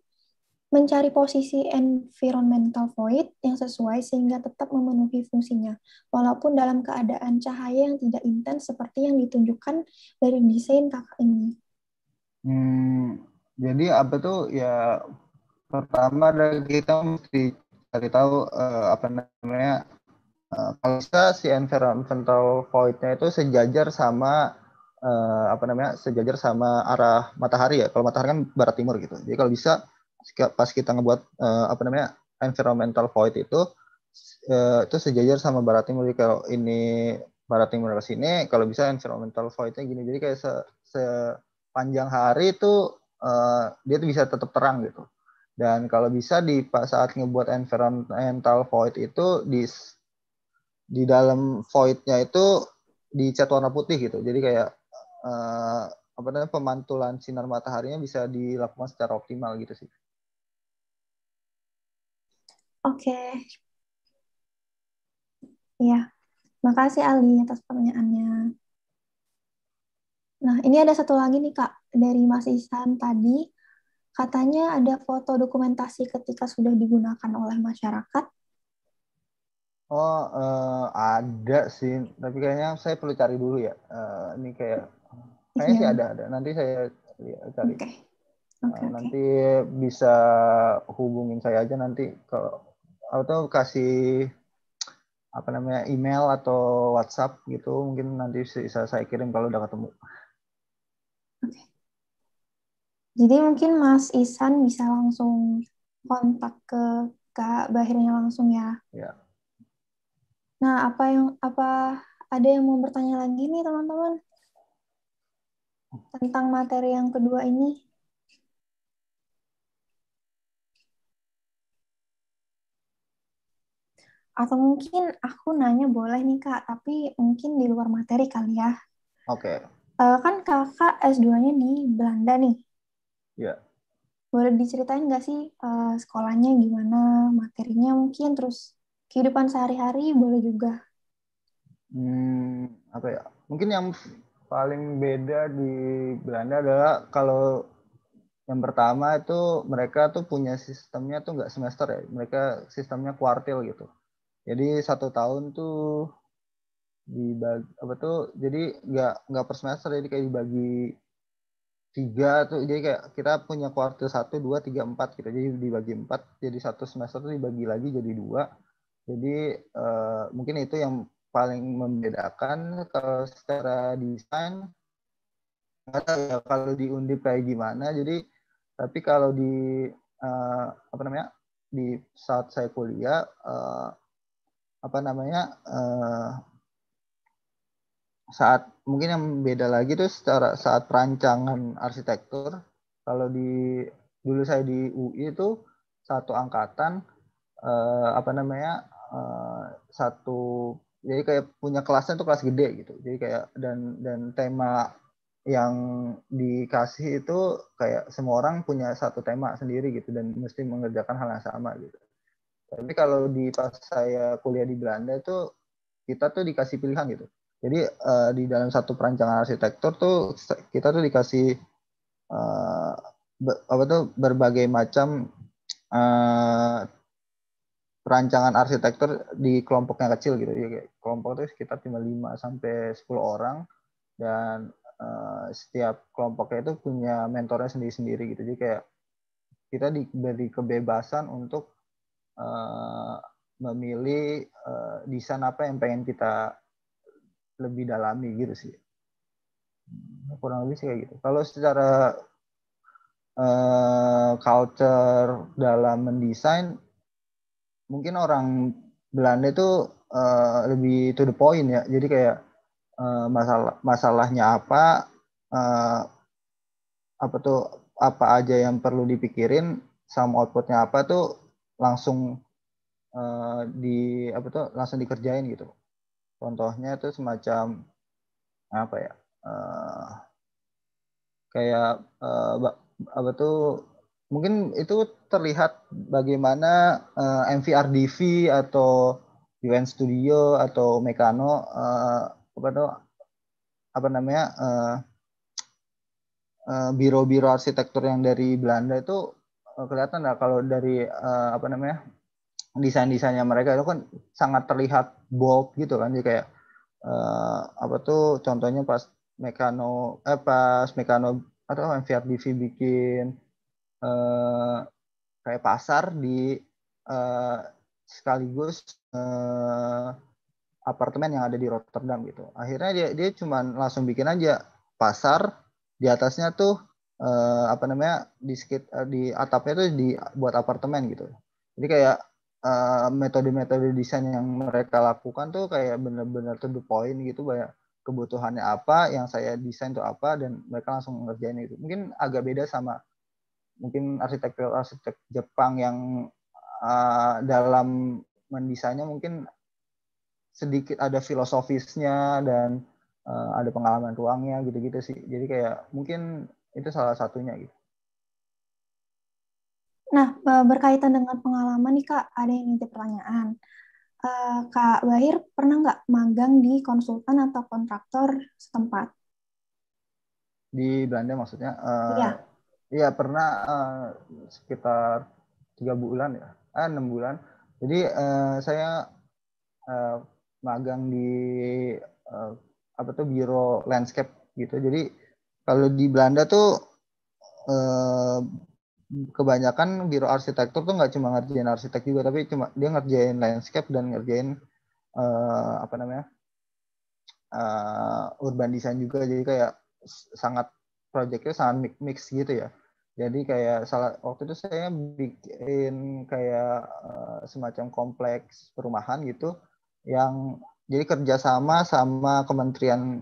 mencari posisi environmental void yang sesuai sehingga tetap memenuhi fungsinya, walaupun dalam keadaan cahaya yang tidak intens seperti yang ditunjukkan dari desain kakak ini. Hmm, jadi apa tuh ya pertama dari kita mesti cari tahu uh, apa namanya uh, kalau bisa si environmental voidnya itu sejajar sama uh, apa namanya sejajar sama arah matahari ya kalau matahari kan barat timur gitu jadi kalau bisa pas kita ngebuat uh, apa namanya environmental void itu uh, itu sejajar sama barat timur jadi kalau ini barat timur ke sini kalau bisa environmental voidnya gini jadi kayak se sepanjang hari itu uh, dia tuh bisa tetap terang gitu dan kalau bisa di saat ngebuat environmental void itu di di dalam voidnya itu dicat warna putih gitu. Jadi kayak uh, apa namanya pemantulan sinar mataharinya bisa dilakukan secara optimal gitu sih. Oke. Okay. Iya. Makasih Ali atas pertanyaannya. Nah, ini ada satu lagi nih Kak dari Mas Ihsan tadi. Katanya ada foto dokumentasi ketika sudah digunakan oleh masyarakat. Oh, uh, ada sih. Tapi kayaknya saya perlu cari dulu ya. Uh, ini kayak kayaknya iya. sih ada ada. Nanti saya ya, cari. Okay. Eh, okay, nanti okay. bisa hubungin saya aja nanti kalau atau kasih apa namanya email atau WhatsApp gitu mungkin nanti bisa saya kirim kalau udah ketemu. Oke. Okay. Jadi mungkin Mas Isan bisa langsung kontak ke Kak Bahirnya langsung ya. Ya. Nah, apa yang apa ada yang mau bertanya lagi nih teman-teman tentang materi yang kedua ini? Atau mungkin aku nanya boleh nih kak, tapi mungkin di luar materi kali ya. Oke. Okay. Eh, kan kakak S2-nya di Belanda nih. Iya. Boleh diceritain nggak sih uh, sekolahnya gimana, materinya mungkin, terus kehidupan sehari-hari boleh juga. Hmm, apa ya? Mungkin yang paling beda di Belanda adalah kalau yang pertama itu mereka tuh punya sistemnya tuh nggak semester ya, mereka sistemnya kuartil gitu. Jadi satu tahun tuh dibagi apa tuh jadi nggak nggak per semester jadi kayak dibagi tiga tuh jadi kayak kita punya kuartil satu dua tiga empat gitu jadi dibagi empat jadi satu semester tuh dibagi lagi jadi dua jadi uh, mungkin itu yang paling membedakan kalau secara desain ya kalau di undip kayak gimana jadi tapi kalau di uh, apa namanya di saat saya kuliah uh, apa namanya uh, saat mungkin yang beda lagi tuh secara saat perancangan arsitektur kalau di dulu saya di UI itu satu angkatan eh, apa namanya eh, satu jadi kayak punya kelasnya tuh kelas gede gitu jadi kayak dan dan tema yang dikasih itu kayak semua orang punya satu tema sendiri gitu dan mesti mengerjakan hal yang sama gitu tapi kalau di pas saya kuliah di Belanda itu kita tuh dikasih pilihan gitu jadi uh, di dalam satu perancangan arsitektur tuh kita tuh dikasih uh, eh, ber, apa tuh berbagai macam uh, perancangan arsitektur di kelompok yang kecil gitu. Jadi, kelompok itu sekitar 5 sampai 10 orang dan uh, setiap kelompoknya itu punya mentornya sendiri-sendiri gitu. Jadi kayak kita diberi kebebasan untuk uh, memilih uh, desain apa yang pengen kita lebih dalami gitu sih hmm, kurang lebih sih kayak gitu kalau secara uh, culture dalam mendesain mungkin orang Belanda itu uh, lebih to the point ya jadi kayak uh, masalah masalahnya apa uh, apa tuh apa aja yang perlu dipikirin sama outputnya apa tuh langsung uh, di apa tuh langsung dikerjain gitu Contohnya itu semacam apa ya? Uh, kayak uh, apa tuh mungkin itu terlihat bagaimana uh, eh, MVRDV atau UN Studio atau Mekano uh, apa tuh apa namanya uh, biro-biro arsitektur yang dari Belanda itu kelihatan nggak kalau dari apa namanya desain-desainnya mereka itu kan sangat terlihat bold gitu kan jadi kayak uh, apa tuh contohnya pas Mekano eh pas Mekano atau MVRDV bikin uh, kayak pasar di uh, sekaligus uh, apartemen yang ada di Rotterdam gitu akhirnya dia dia cuma langsung bikin aja pasar di atasnya tuh uh, apa namanya di skit uh, di atapnya tuh dibuat apartemen gitu jadi kayak Eh, metode-metode desain yang mereka lakukan tuh kayak benar-benar to the point gitu banyak kebutuhannya apa yang saya desain tuh apa dan mereka langsung ngerjain itu mungkin agak beda sama mungkin arsitektur arsitek Jepang yang uh, dalam mendesainnya mungkin sedikit ada filosofisnya dan uh, ada pengalaman ruangnya gitu-gitu sih jadi kayak mungkin itu salah satunya gitu Nah, e, berkaitan dengan pengalaman nih Kak, ada yang nanti pertanyaan. E, Kak Bahir pernah nggak magang di konsultan atau kontraktor setempat? Di Belanda maksudnya? Uh, iya. Iya pernah uh, sekitar tiga bulan ya, ah, enam bulan. Jadi uh, saya uh, magang di uh, apa tuh biro landscape gitu. Jadi kalau di Belanda tuh uh, kebanyakan biro arsitektur tuh nggak cuma ngerjain arsitek juga tapi cuma dia ngerjain landscape dan ngerjain uh, apa namanya uh, urban design juga jadi kayak sangat proyeknya sangat mix, gitu ya jadi kayak salah waktu itu saya bikin kayak uh, semacam kompleks perumahan gitu yang jadi kerjasama sama kementerian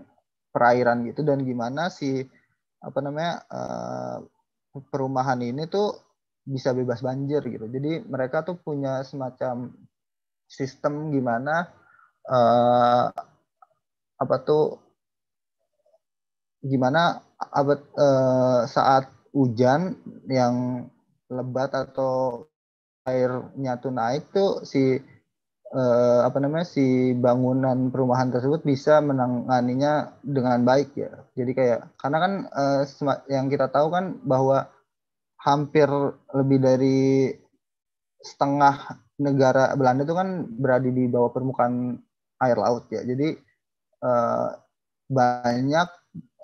perairan gitu dan gimana si apa namanya uh, perumahan ini tuh bisa bebas banjir gitu. Jadi mereka tuh punya semacam sistem gimana uh, apa tuh gimana abad uh, eh, saat hujan yang lebat atau airnya tuh naik tuh si eh, apa namanya si bangunan perumahan tersebut bisa menanganinya dengan baik ya. Jadi kayak karena kan eh, yang kita tahu kan bahwa hampir lebih dari setengah negara Belanda itu kan berada di bawah permukaan air laut ya. Jadi eh, banyak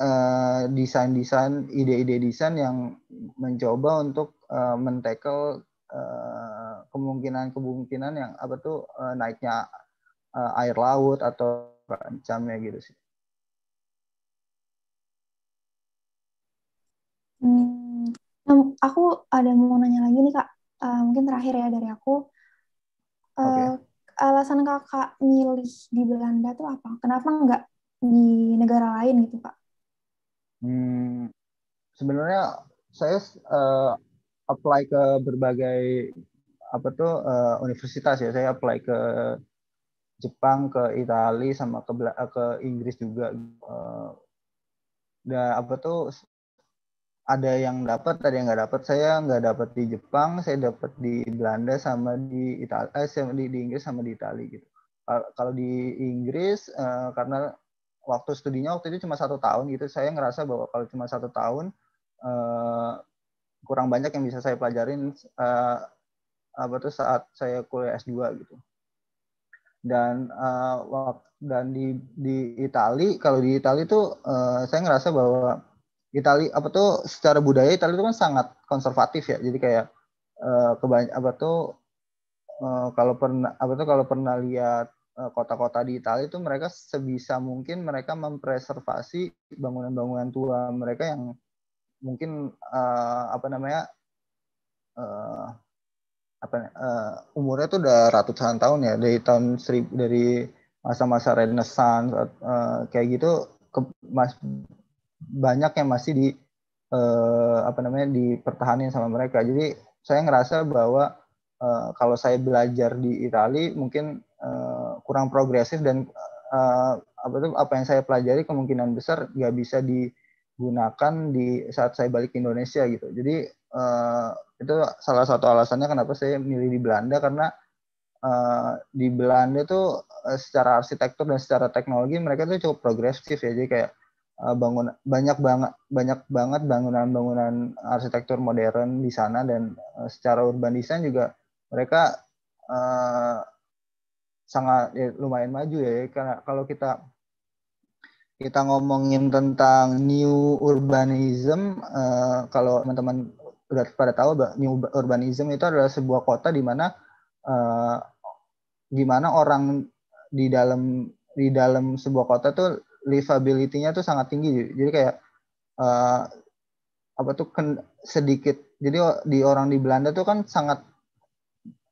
eh, desain-desain, ide-ide desain yang mencoba untuk uh, mentackle eh, kemungkinan-kemungkinan yang apa tuh uh, naiknya uh, air laut atau ancamnya gitu sih. Hmm. aku ada mau nanya lagi nih kak, uh, mungkin terakhir ya dari aku. Uh, okay. Alasan kakak milih di Belanda tuh apa? Kenapa nggak di negara lain gitu kak? Hmm, sebenarnya saya uh, apply ke berbagai apa tuh uh, universitas ya saya apply ke Jepang ke Italia sama ke eh, ke Inggris juga uh, apa tuh ada yang dapat ada yang nggak dapat saya nggak dapat di Jepang saya dapat di Belanda sama di Italia eh, di, di Inggris sama di Italia gitu kalau di Inggris uh, karena waktu studinya waktu itu cuma satu tahun gitu saya ngerasa bahwa kalau cuma satu tahun uh, kurang banyak yang bisa saya pelajarin uh, apa tuh saat saya kuliah S2 gitu. Dan uh, dan di di Itali kalau di Itali tuh uh, saya ngerasa bahwa Itali apa tuh secara budaya Itali itu kan sangat konservatif ya. Jadi kayak uh, kebanyak apa tuh uh, kalau pernah apa tuh kalau pernah lihat kota-kota di Italia itu mereka sebisa mungkin mereka mempreservasi bangunan-bangunan tua mereka yang mungkin uh, apa namanya apa uh, umurnya tuh udah ratusan tahun ya dari tahun seri, dari masa-masa Renaissance uh, kayak gitu ke, mas, banyak yang masih di uh, apa namanya dipertahankan sama mereka jadi saya ngerasa bahwa uh, kalau saya belajar di Italia mungkin uh, kurang progresif dan uh, apa itu apa yang saya pelajari kemungkinan besar nggak bisa digunakan di saat saya balik ke Indonesia gitu jadi Eh, itu salah satu alasannya kenapa saya milih di Belanda karena uh, di Belanda tuh eh, secara arsitektur dan secara teknologi mereka tuh cukup progresif ya jadi kayak uh, bangun banyak banget banyak banget bangunan-bangunan arsitektur modern di sana dan uh, secara urban design juga mereka uh, sangat ya, lumayan maju ya karena kalau kita kita ngomongin tentang new urbanism uh, kalau teman-teman udah pada tahu bahwa new urbanism itu adalah sebuah kota di mana uh, orang di dalam di dalam sebuah kota tuh livability-nya tuh sangat tinggi. Jadi kayak eh, apa tuh sedikit. Jadi di orang di Belanda tuh kan sangat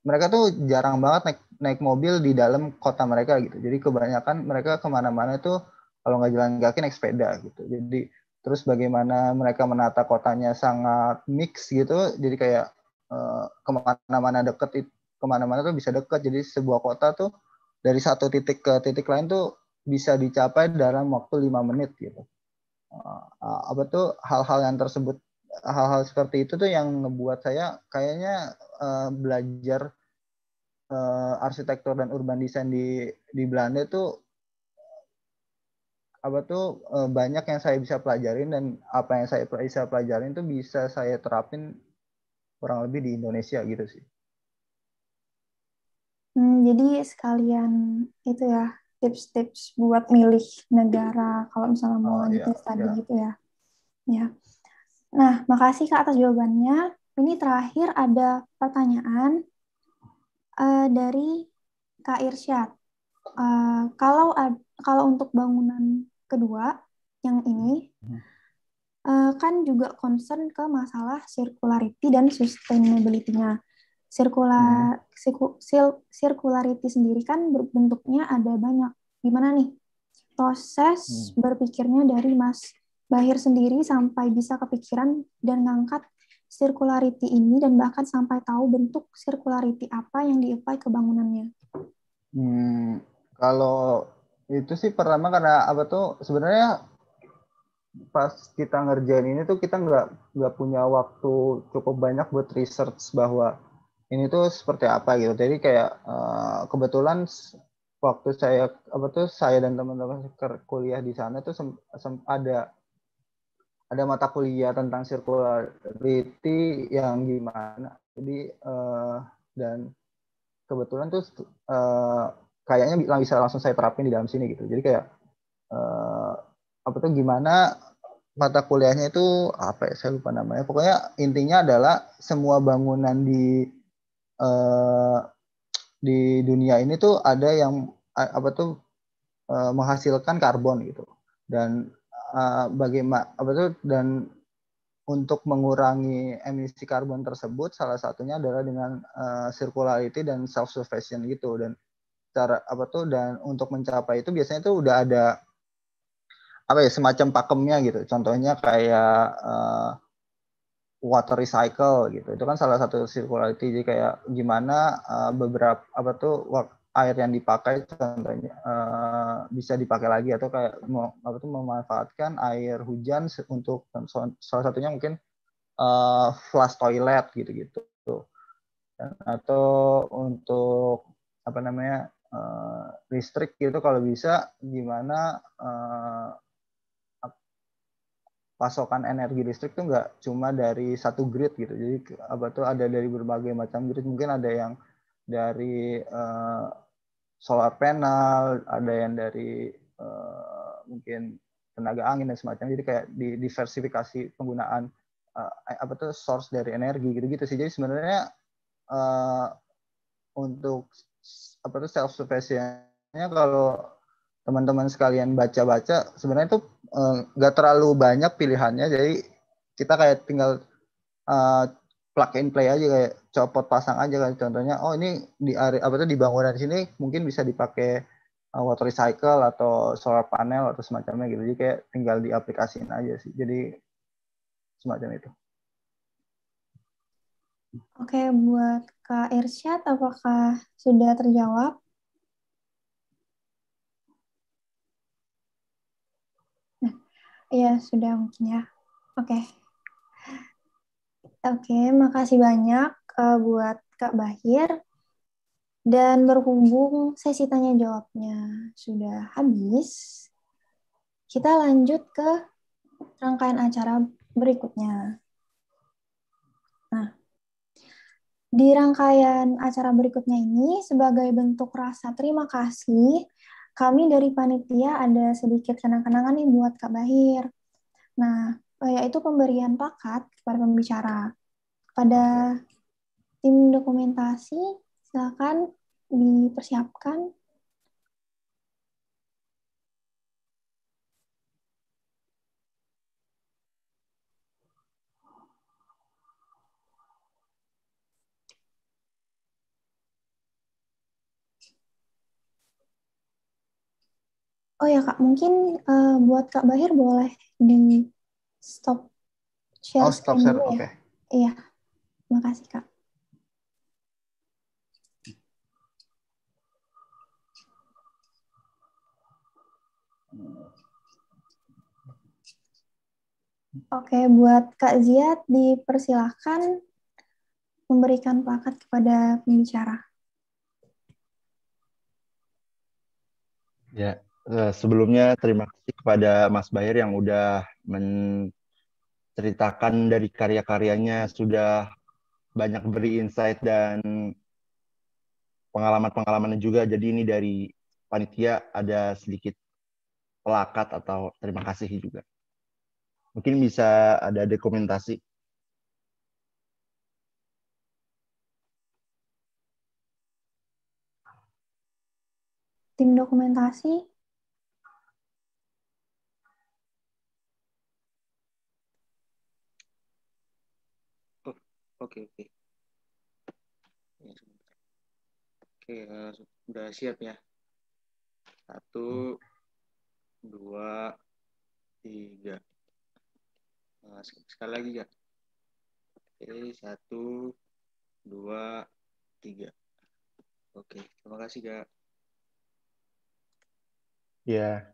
mereka tuh jarang banget naik naik mobil di dalam kota mereka gitu. Jadi kebanyakan mereka kemana-mana tuh kalau nggak jalan kaki naik sepeda gitu. Jadi terus bagaimana mereka menata kotanya sangat mix gitu jadi kayak uh, kemana-mana deket kemana-mana tuh bisa deket jadi sebuah kota tuh dari satu titik ke titik lain tuh bisa dicapai dalam waktu lima menit gitu uh, apa tuh hal-hal yang tersebut hal-hal seperti itu tuh yang ngebuat saya kayaknya uh, belajar uh, arsitektur dan urban design di di Belanda tuh apa tuh eh, banyak yang saya bisa pelajarin dan apa yang saya bisa pelajarin tuh bisa saya terapin kurang lebih di Indonesia gitu sih. Hmm, jadi sekalian itu ya tips-tips buat milih negara kalau misalnya mau oh, lanjutin iya, tadi iya. gitu ya. Ya. Nah, makasih Kak atas jawabannya. Ini terakhir ada pertanyaan uh, dari Kak Irsyad. Uh, kalau ad, kalau untuk bangunan kedua yang ini uh, kan juga concern ke masalah circularity dan sustainability-nya. Hmm. circularity sendiri kan bentuknya ada banyak. Gimana nih proses hmm. berpikirnya dari Mas Bahir sendiri sampai bisa kepikiran dan ngangkat circularity ini dan bahkan sampai tahu bentuk circularity apa yang di-apply ke bangunannya? Hmm, kalau itu sih pertama karena apa tuh sebenarnya pas kita ngerjain ini tuh kita nggak nggak punya waktu cukup banyak buat research bahwa ini tuh seperti apa gitu. Jadi kayak eh, kebetulan waktu saya apa tuh saya dan teman-teman kuliah di sana tuh ada ada mata kuliah tentang circularity yang gimana. Jadi eh, dan kebetulan tuh eh, kayaknya bisa langsung saya terapin di dalam sini gitu. Jadi kayak uh, apa tuh gimana mata kuliahnya itu apa ya saya lupa namanya. Pokoknya intinya adalah semua bangunan di uh, di dunia ini tuh ada yang apa tuh uh, menghasilkan karbon gitu. Dan uh, bagaimana apa tuh dan untuk mengurangi emisi karbon tersebut salah satunya adalah dengan uh, circularity dan self sufficient gitu dan cara apa tuh dan untuk mencapai itu biasanya itu udah ada apa ya semacam pakemnya gitu. Contohnya kayak uh, water recycle gitu. Itu kan salah satu circularity jadi kayak gimana uh, beberapa apa tuh air yang dipakai contohnya uh, bisa dipakai lagi atau kayak mau apa tuh memanfaatkan air hujan untuk salah satunya mungkin uh, flush toilet gitu-gitu. atau untuk apa namanya uh, listrik gitu kalau bisa gimana uh, eh, pasokan energi listrik tuh nggak cuma dari satu grid gitu jadi apa tuh ada dari berbagai macam grid mungkin ada yang dari uh, solar panel ada yang dari uh, mungkin tenaga angin dan semacam jadi kayak di diversifikasi penggunaan uh, apa tuh source dari energi gitu gitu sih jadi sebenarnya uh, untuk apa tuh self sufficiency kalau teman-teman sekalian baca-baca sebenarnya itu eh, nggak uh, terlalu banyak pilihannya jadi kita kayak tinggal uh, plug and play aja kayak copot pasang aja kan contohnya oh ini di area apa tuh di bangunan sini mungkin bisa dipakai uh, water recycle atau solar panel atau semacamnya gitu jadi kayak tinggal diaplikasiin aja sih jadi semacam itu Oke, buat Kak Irsyad, apakah sudah terjawab? Nah, iya sudah mungkin ya. Oke. Oke, makasih banyak uh, buat Kak Bahir. Dan berhubung sesi tanya jawabnya sudah habis, kita lanjut ke rangkaian acara berikutnya. Di rangkaian acara berikutnya ini, sebagai bentuk rasa terima kasih, kami dari panitia ada sedikit kenang-kenangan nih buat Kak Bahir. Nah, yaitu pemberian pakat kepada pembicara. Pada tim dokumentasi, silakan dipersiapkan Oh ya kak, mungkin uh, buat kak Bahir boleh di stop share. Oh stop share, ya. oke. Okay. Iya, makasih kak. Oke, buat Kak Ziat dipersilahkan memberikan plakat kepada pembicara. Ya, Eh, sebelumnya terima kasih kepada Mas Bayer yang udah menceritakan dari karya-karyanya sudah banyak beri insight dan pengalaman-pengalamannya juga. Jadi ini dari panitia ada sedikit pelakat atau terima kasih juga. Mungkin bisa ada dokumentasi. Tim dokumentasi Oke, oke. Oke, sudah eh, siap ya. Satu, hmm. dua, tiga. Eh, sekali lagi ya. Oke, satu, dua, tiga. Oke, terima kasih kak. Ya,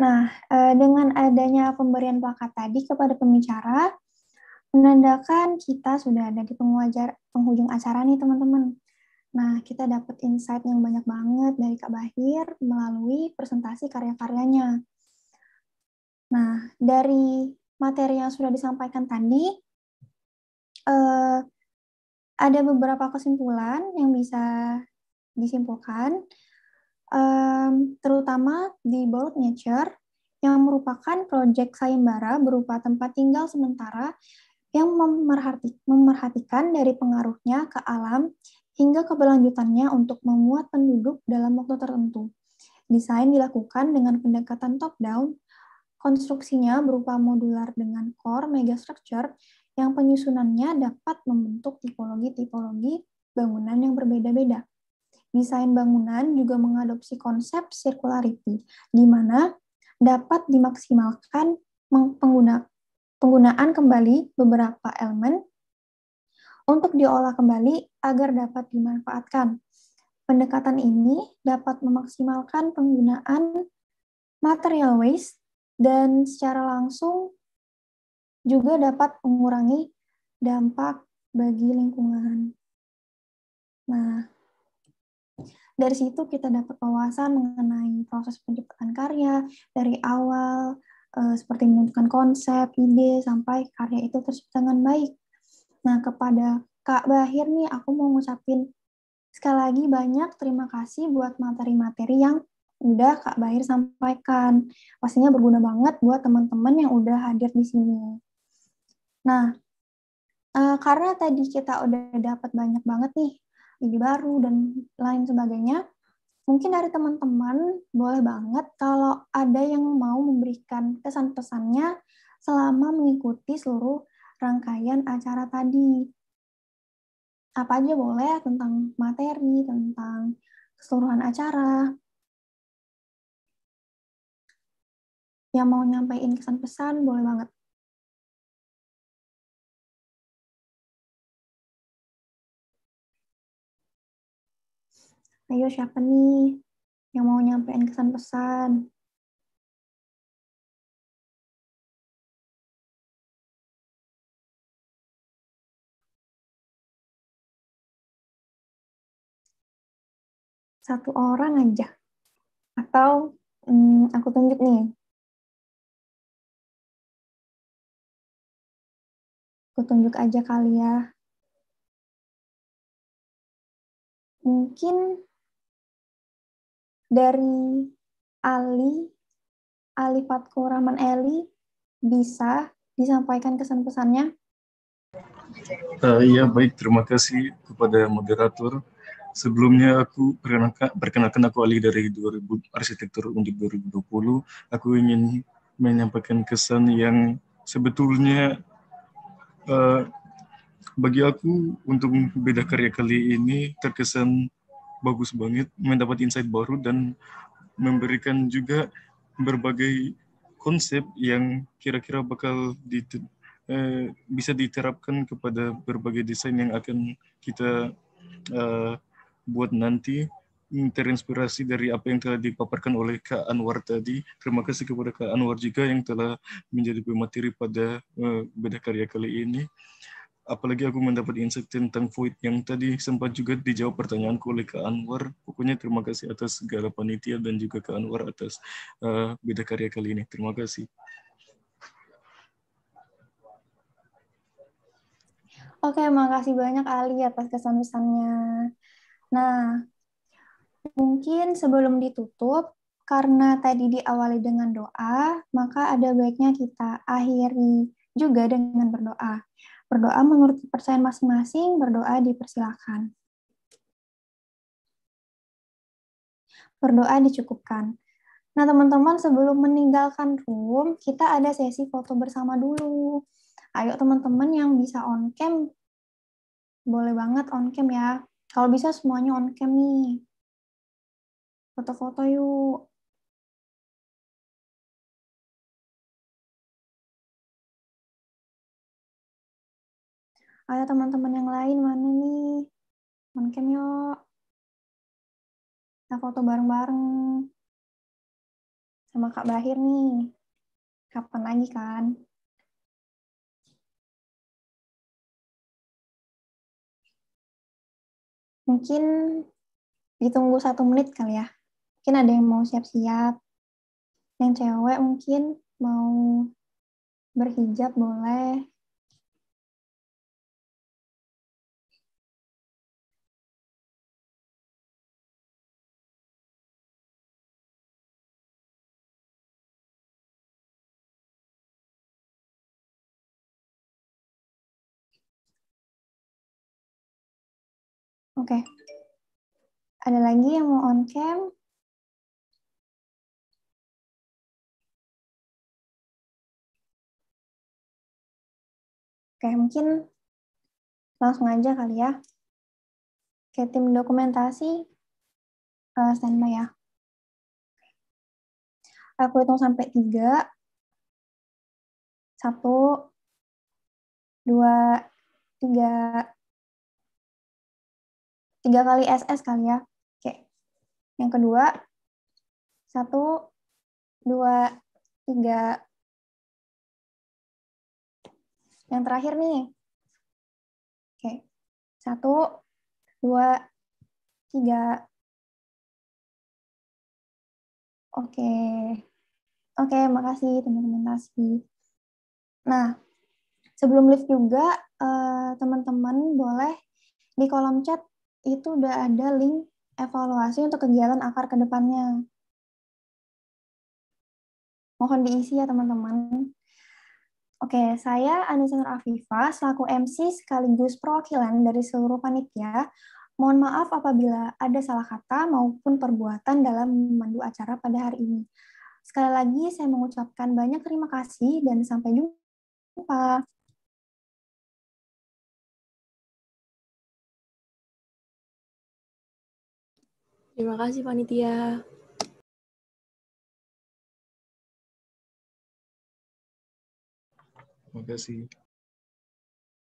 Nah, eh, dengan adanya pemberian plakat tadi kepada pembicara, menandakan kita sudah ada di penghujung acara nih teman-teman. Nah, kita dapat insight yang banyak banget dari Kak Bahir melalui presentasi karya-karyanya. Nah, dari materi yang sudah disampaikan tadi, eh, ada beberapa kesimpulan yang bisa disimpulkan um, terutama di Bold Nature yang merupakan proyek sayembara berupa tempat tinggal sementara yang memerhati memerhatikan dari pengaruhnya ke alam hingga keberlanjutannya untuk memuat penduduk dalam waktu tertentu. Desain dilakukan dengan pendekatan top-down, konstruksinya berupa modular dengan core megastructure yang penyusunannya dapat membentuk tipologi-tipologi bangunan yang berbeda-beda. Desain bangunan juga mengadopsi konsep circularity, di mana dapat dimaksimalkan pengguna, penggunaan kembali beberapa elemen untuk diolah kembali agar dapat dimanfaatkan. Pendekatan ini dapat memaksimalkan penggunaan material waste dan secara langsung juga dapat mengurangi dampak bagi lingkungan. Nah, dari situ kita dapat wawasan mengenai proses penciptaan karya dari awal eh, seperti menentukan konsep, ide sampai karya itu tercipta dengan baik. Nah, kepada Kak Bahir nih aku mau ngucapin sekali lagi banyak terima kasih buat materi-materi yang udah Kak Bahir sampaikan. Pastinya berguna banget buat teman-teman yang udah hadir di sini. Nah, eh, karena tadi kita udah dapat banyak banget nih ide baru, dan lain sebagainya. Mungkin dari teman-teman, boleh banget kalau ada yang mau memberikan kesan-pesannya selama mengikuti seluruh rangkaian acara tadi. Apa aja boleh tentang materi, tentang keseluruhan acara. Yang mau nyampaikan kesan pesan boleh banget. Ayo siapa nih yang mau nyampein kesan pesan? Satu orang aja. Atau hmm, aku tunjuk nih. Aku tunjuk aja kali ya. Mungkin dari Ali, Ali Fatko Rahman Eli, bisa disampaikan kesan-pesannya? Uh, baik. Terima kasih kepada moderator. Sebelumnya aku perkenalkan, perkenalkan aku Ali dari 2000, Arsitektur Undip 2020. Aku ingin menyampaikan kesan yang sebetulnya uh, bagi aku untuk beda karya kali ini terkesan bagus banget, mendapat insight baru dan memberikan juga berbagai konsep yang kira-kira bakal di, eh, bisa diterapkan kepada berbagai desain yang akan kita eh, buat nanti mm, terinspirasi dari apa yang telah dipaparkan oleh Kak Anwar tadi. Terima kasih kepada Kak Anwar juga yang telah menjadi pemateri pada uh, eh, beda karya kali ini apalagi aku mendapat insight tentang void yang tadi sempat juga dijawab pertanyaanku oleh Kak Anwar. Pokoknya terima kasih atas segala panitia dan juga Kak Anwar atas uh, beda karya kali ini. Terima kasih. Oke, makasih banyak Ali atas kesan-pesannya. Nah, mungkin sebelum ditutup, karena tadi diawali dengan doa, maka ada baiknya kita akhiri juga dengan berdoa. Berdoa menurut kepercayaan masing-masing, berdoa dipersilahkan Berdoa dicukupkan. Nah, teman-teman, sebelum meninggalkan room, kita ada sesi foto bersama dulu. Ayo teman-teman yang bisa on cam, boleh banget on cam ya. Kalau bisa semuanya on cam nih. Foto-foto yuk. Ada teman-teman yang lain mana nih? Mungkin yuk. Kita foto bareng-bareng. Sama Kak Bahir nih. Kapan lagi kan? Mungkin ditunggu satu menit kali ya. Mungkin ada yang mau siap-siap. Yang cewek mungkin mau berhijab boleh Oke. Okay. Ada lagi yang mau on cam? Oke, mungkin langsung aja kali ya. Oke, tim dokumentasi uh, standby ya. Aku hitung sampai tiga. Satu, dua, tiga tiga kali SS kali ya. Oke. Yang kedua, satu, dua, tiga. Yang terakhir nih. Oke. Satu, dua, tiga. Oke. Oke, makasih teman-teman Tasbi. Nah, sebelum lift juga, eh, teman-teman boleh di kolom chat itu udah ada link evaluasi untuk kegiatan akar ke depannya. Mohon diisi ya teman-teman. Oke, saya Anissa Nur Afifa, selaku MC sekaligus perwakilan dari seluruh panitia. Mohon maaf apabila ada salah kata maupun perbuatan dalam memandu acara pada hari ini. Sekali lagi, saya mengucapkan banyak terima kasih dan sampai jumpa. Terima kasih panitia. Terima kasih.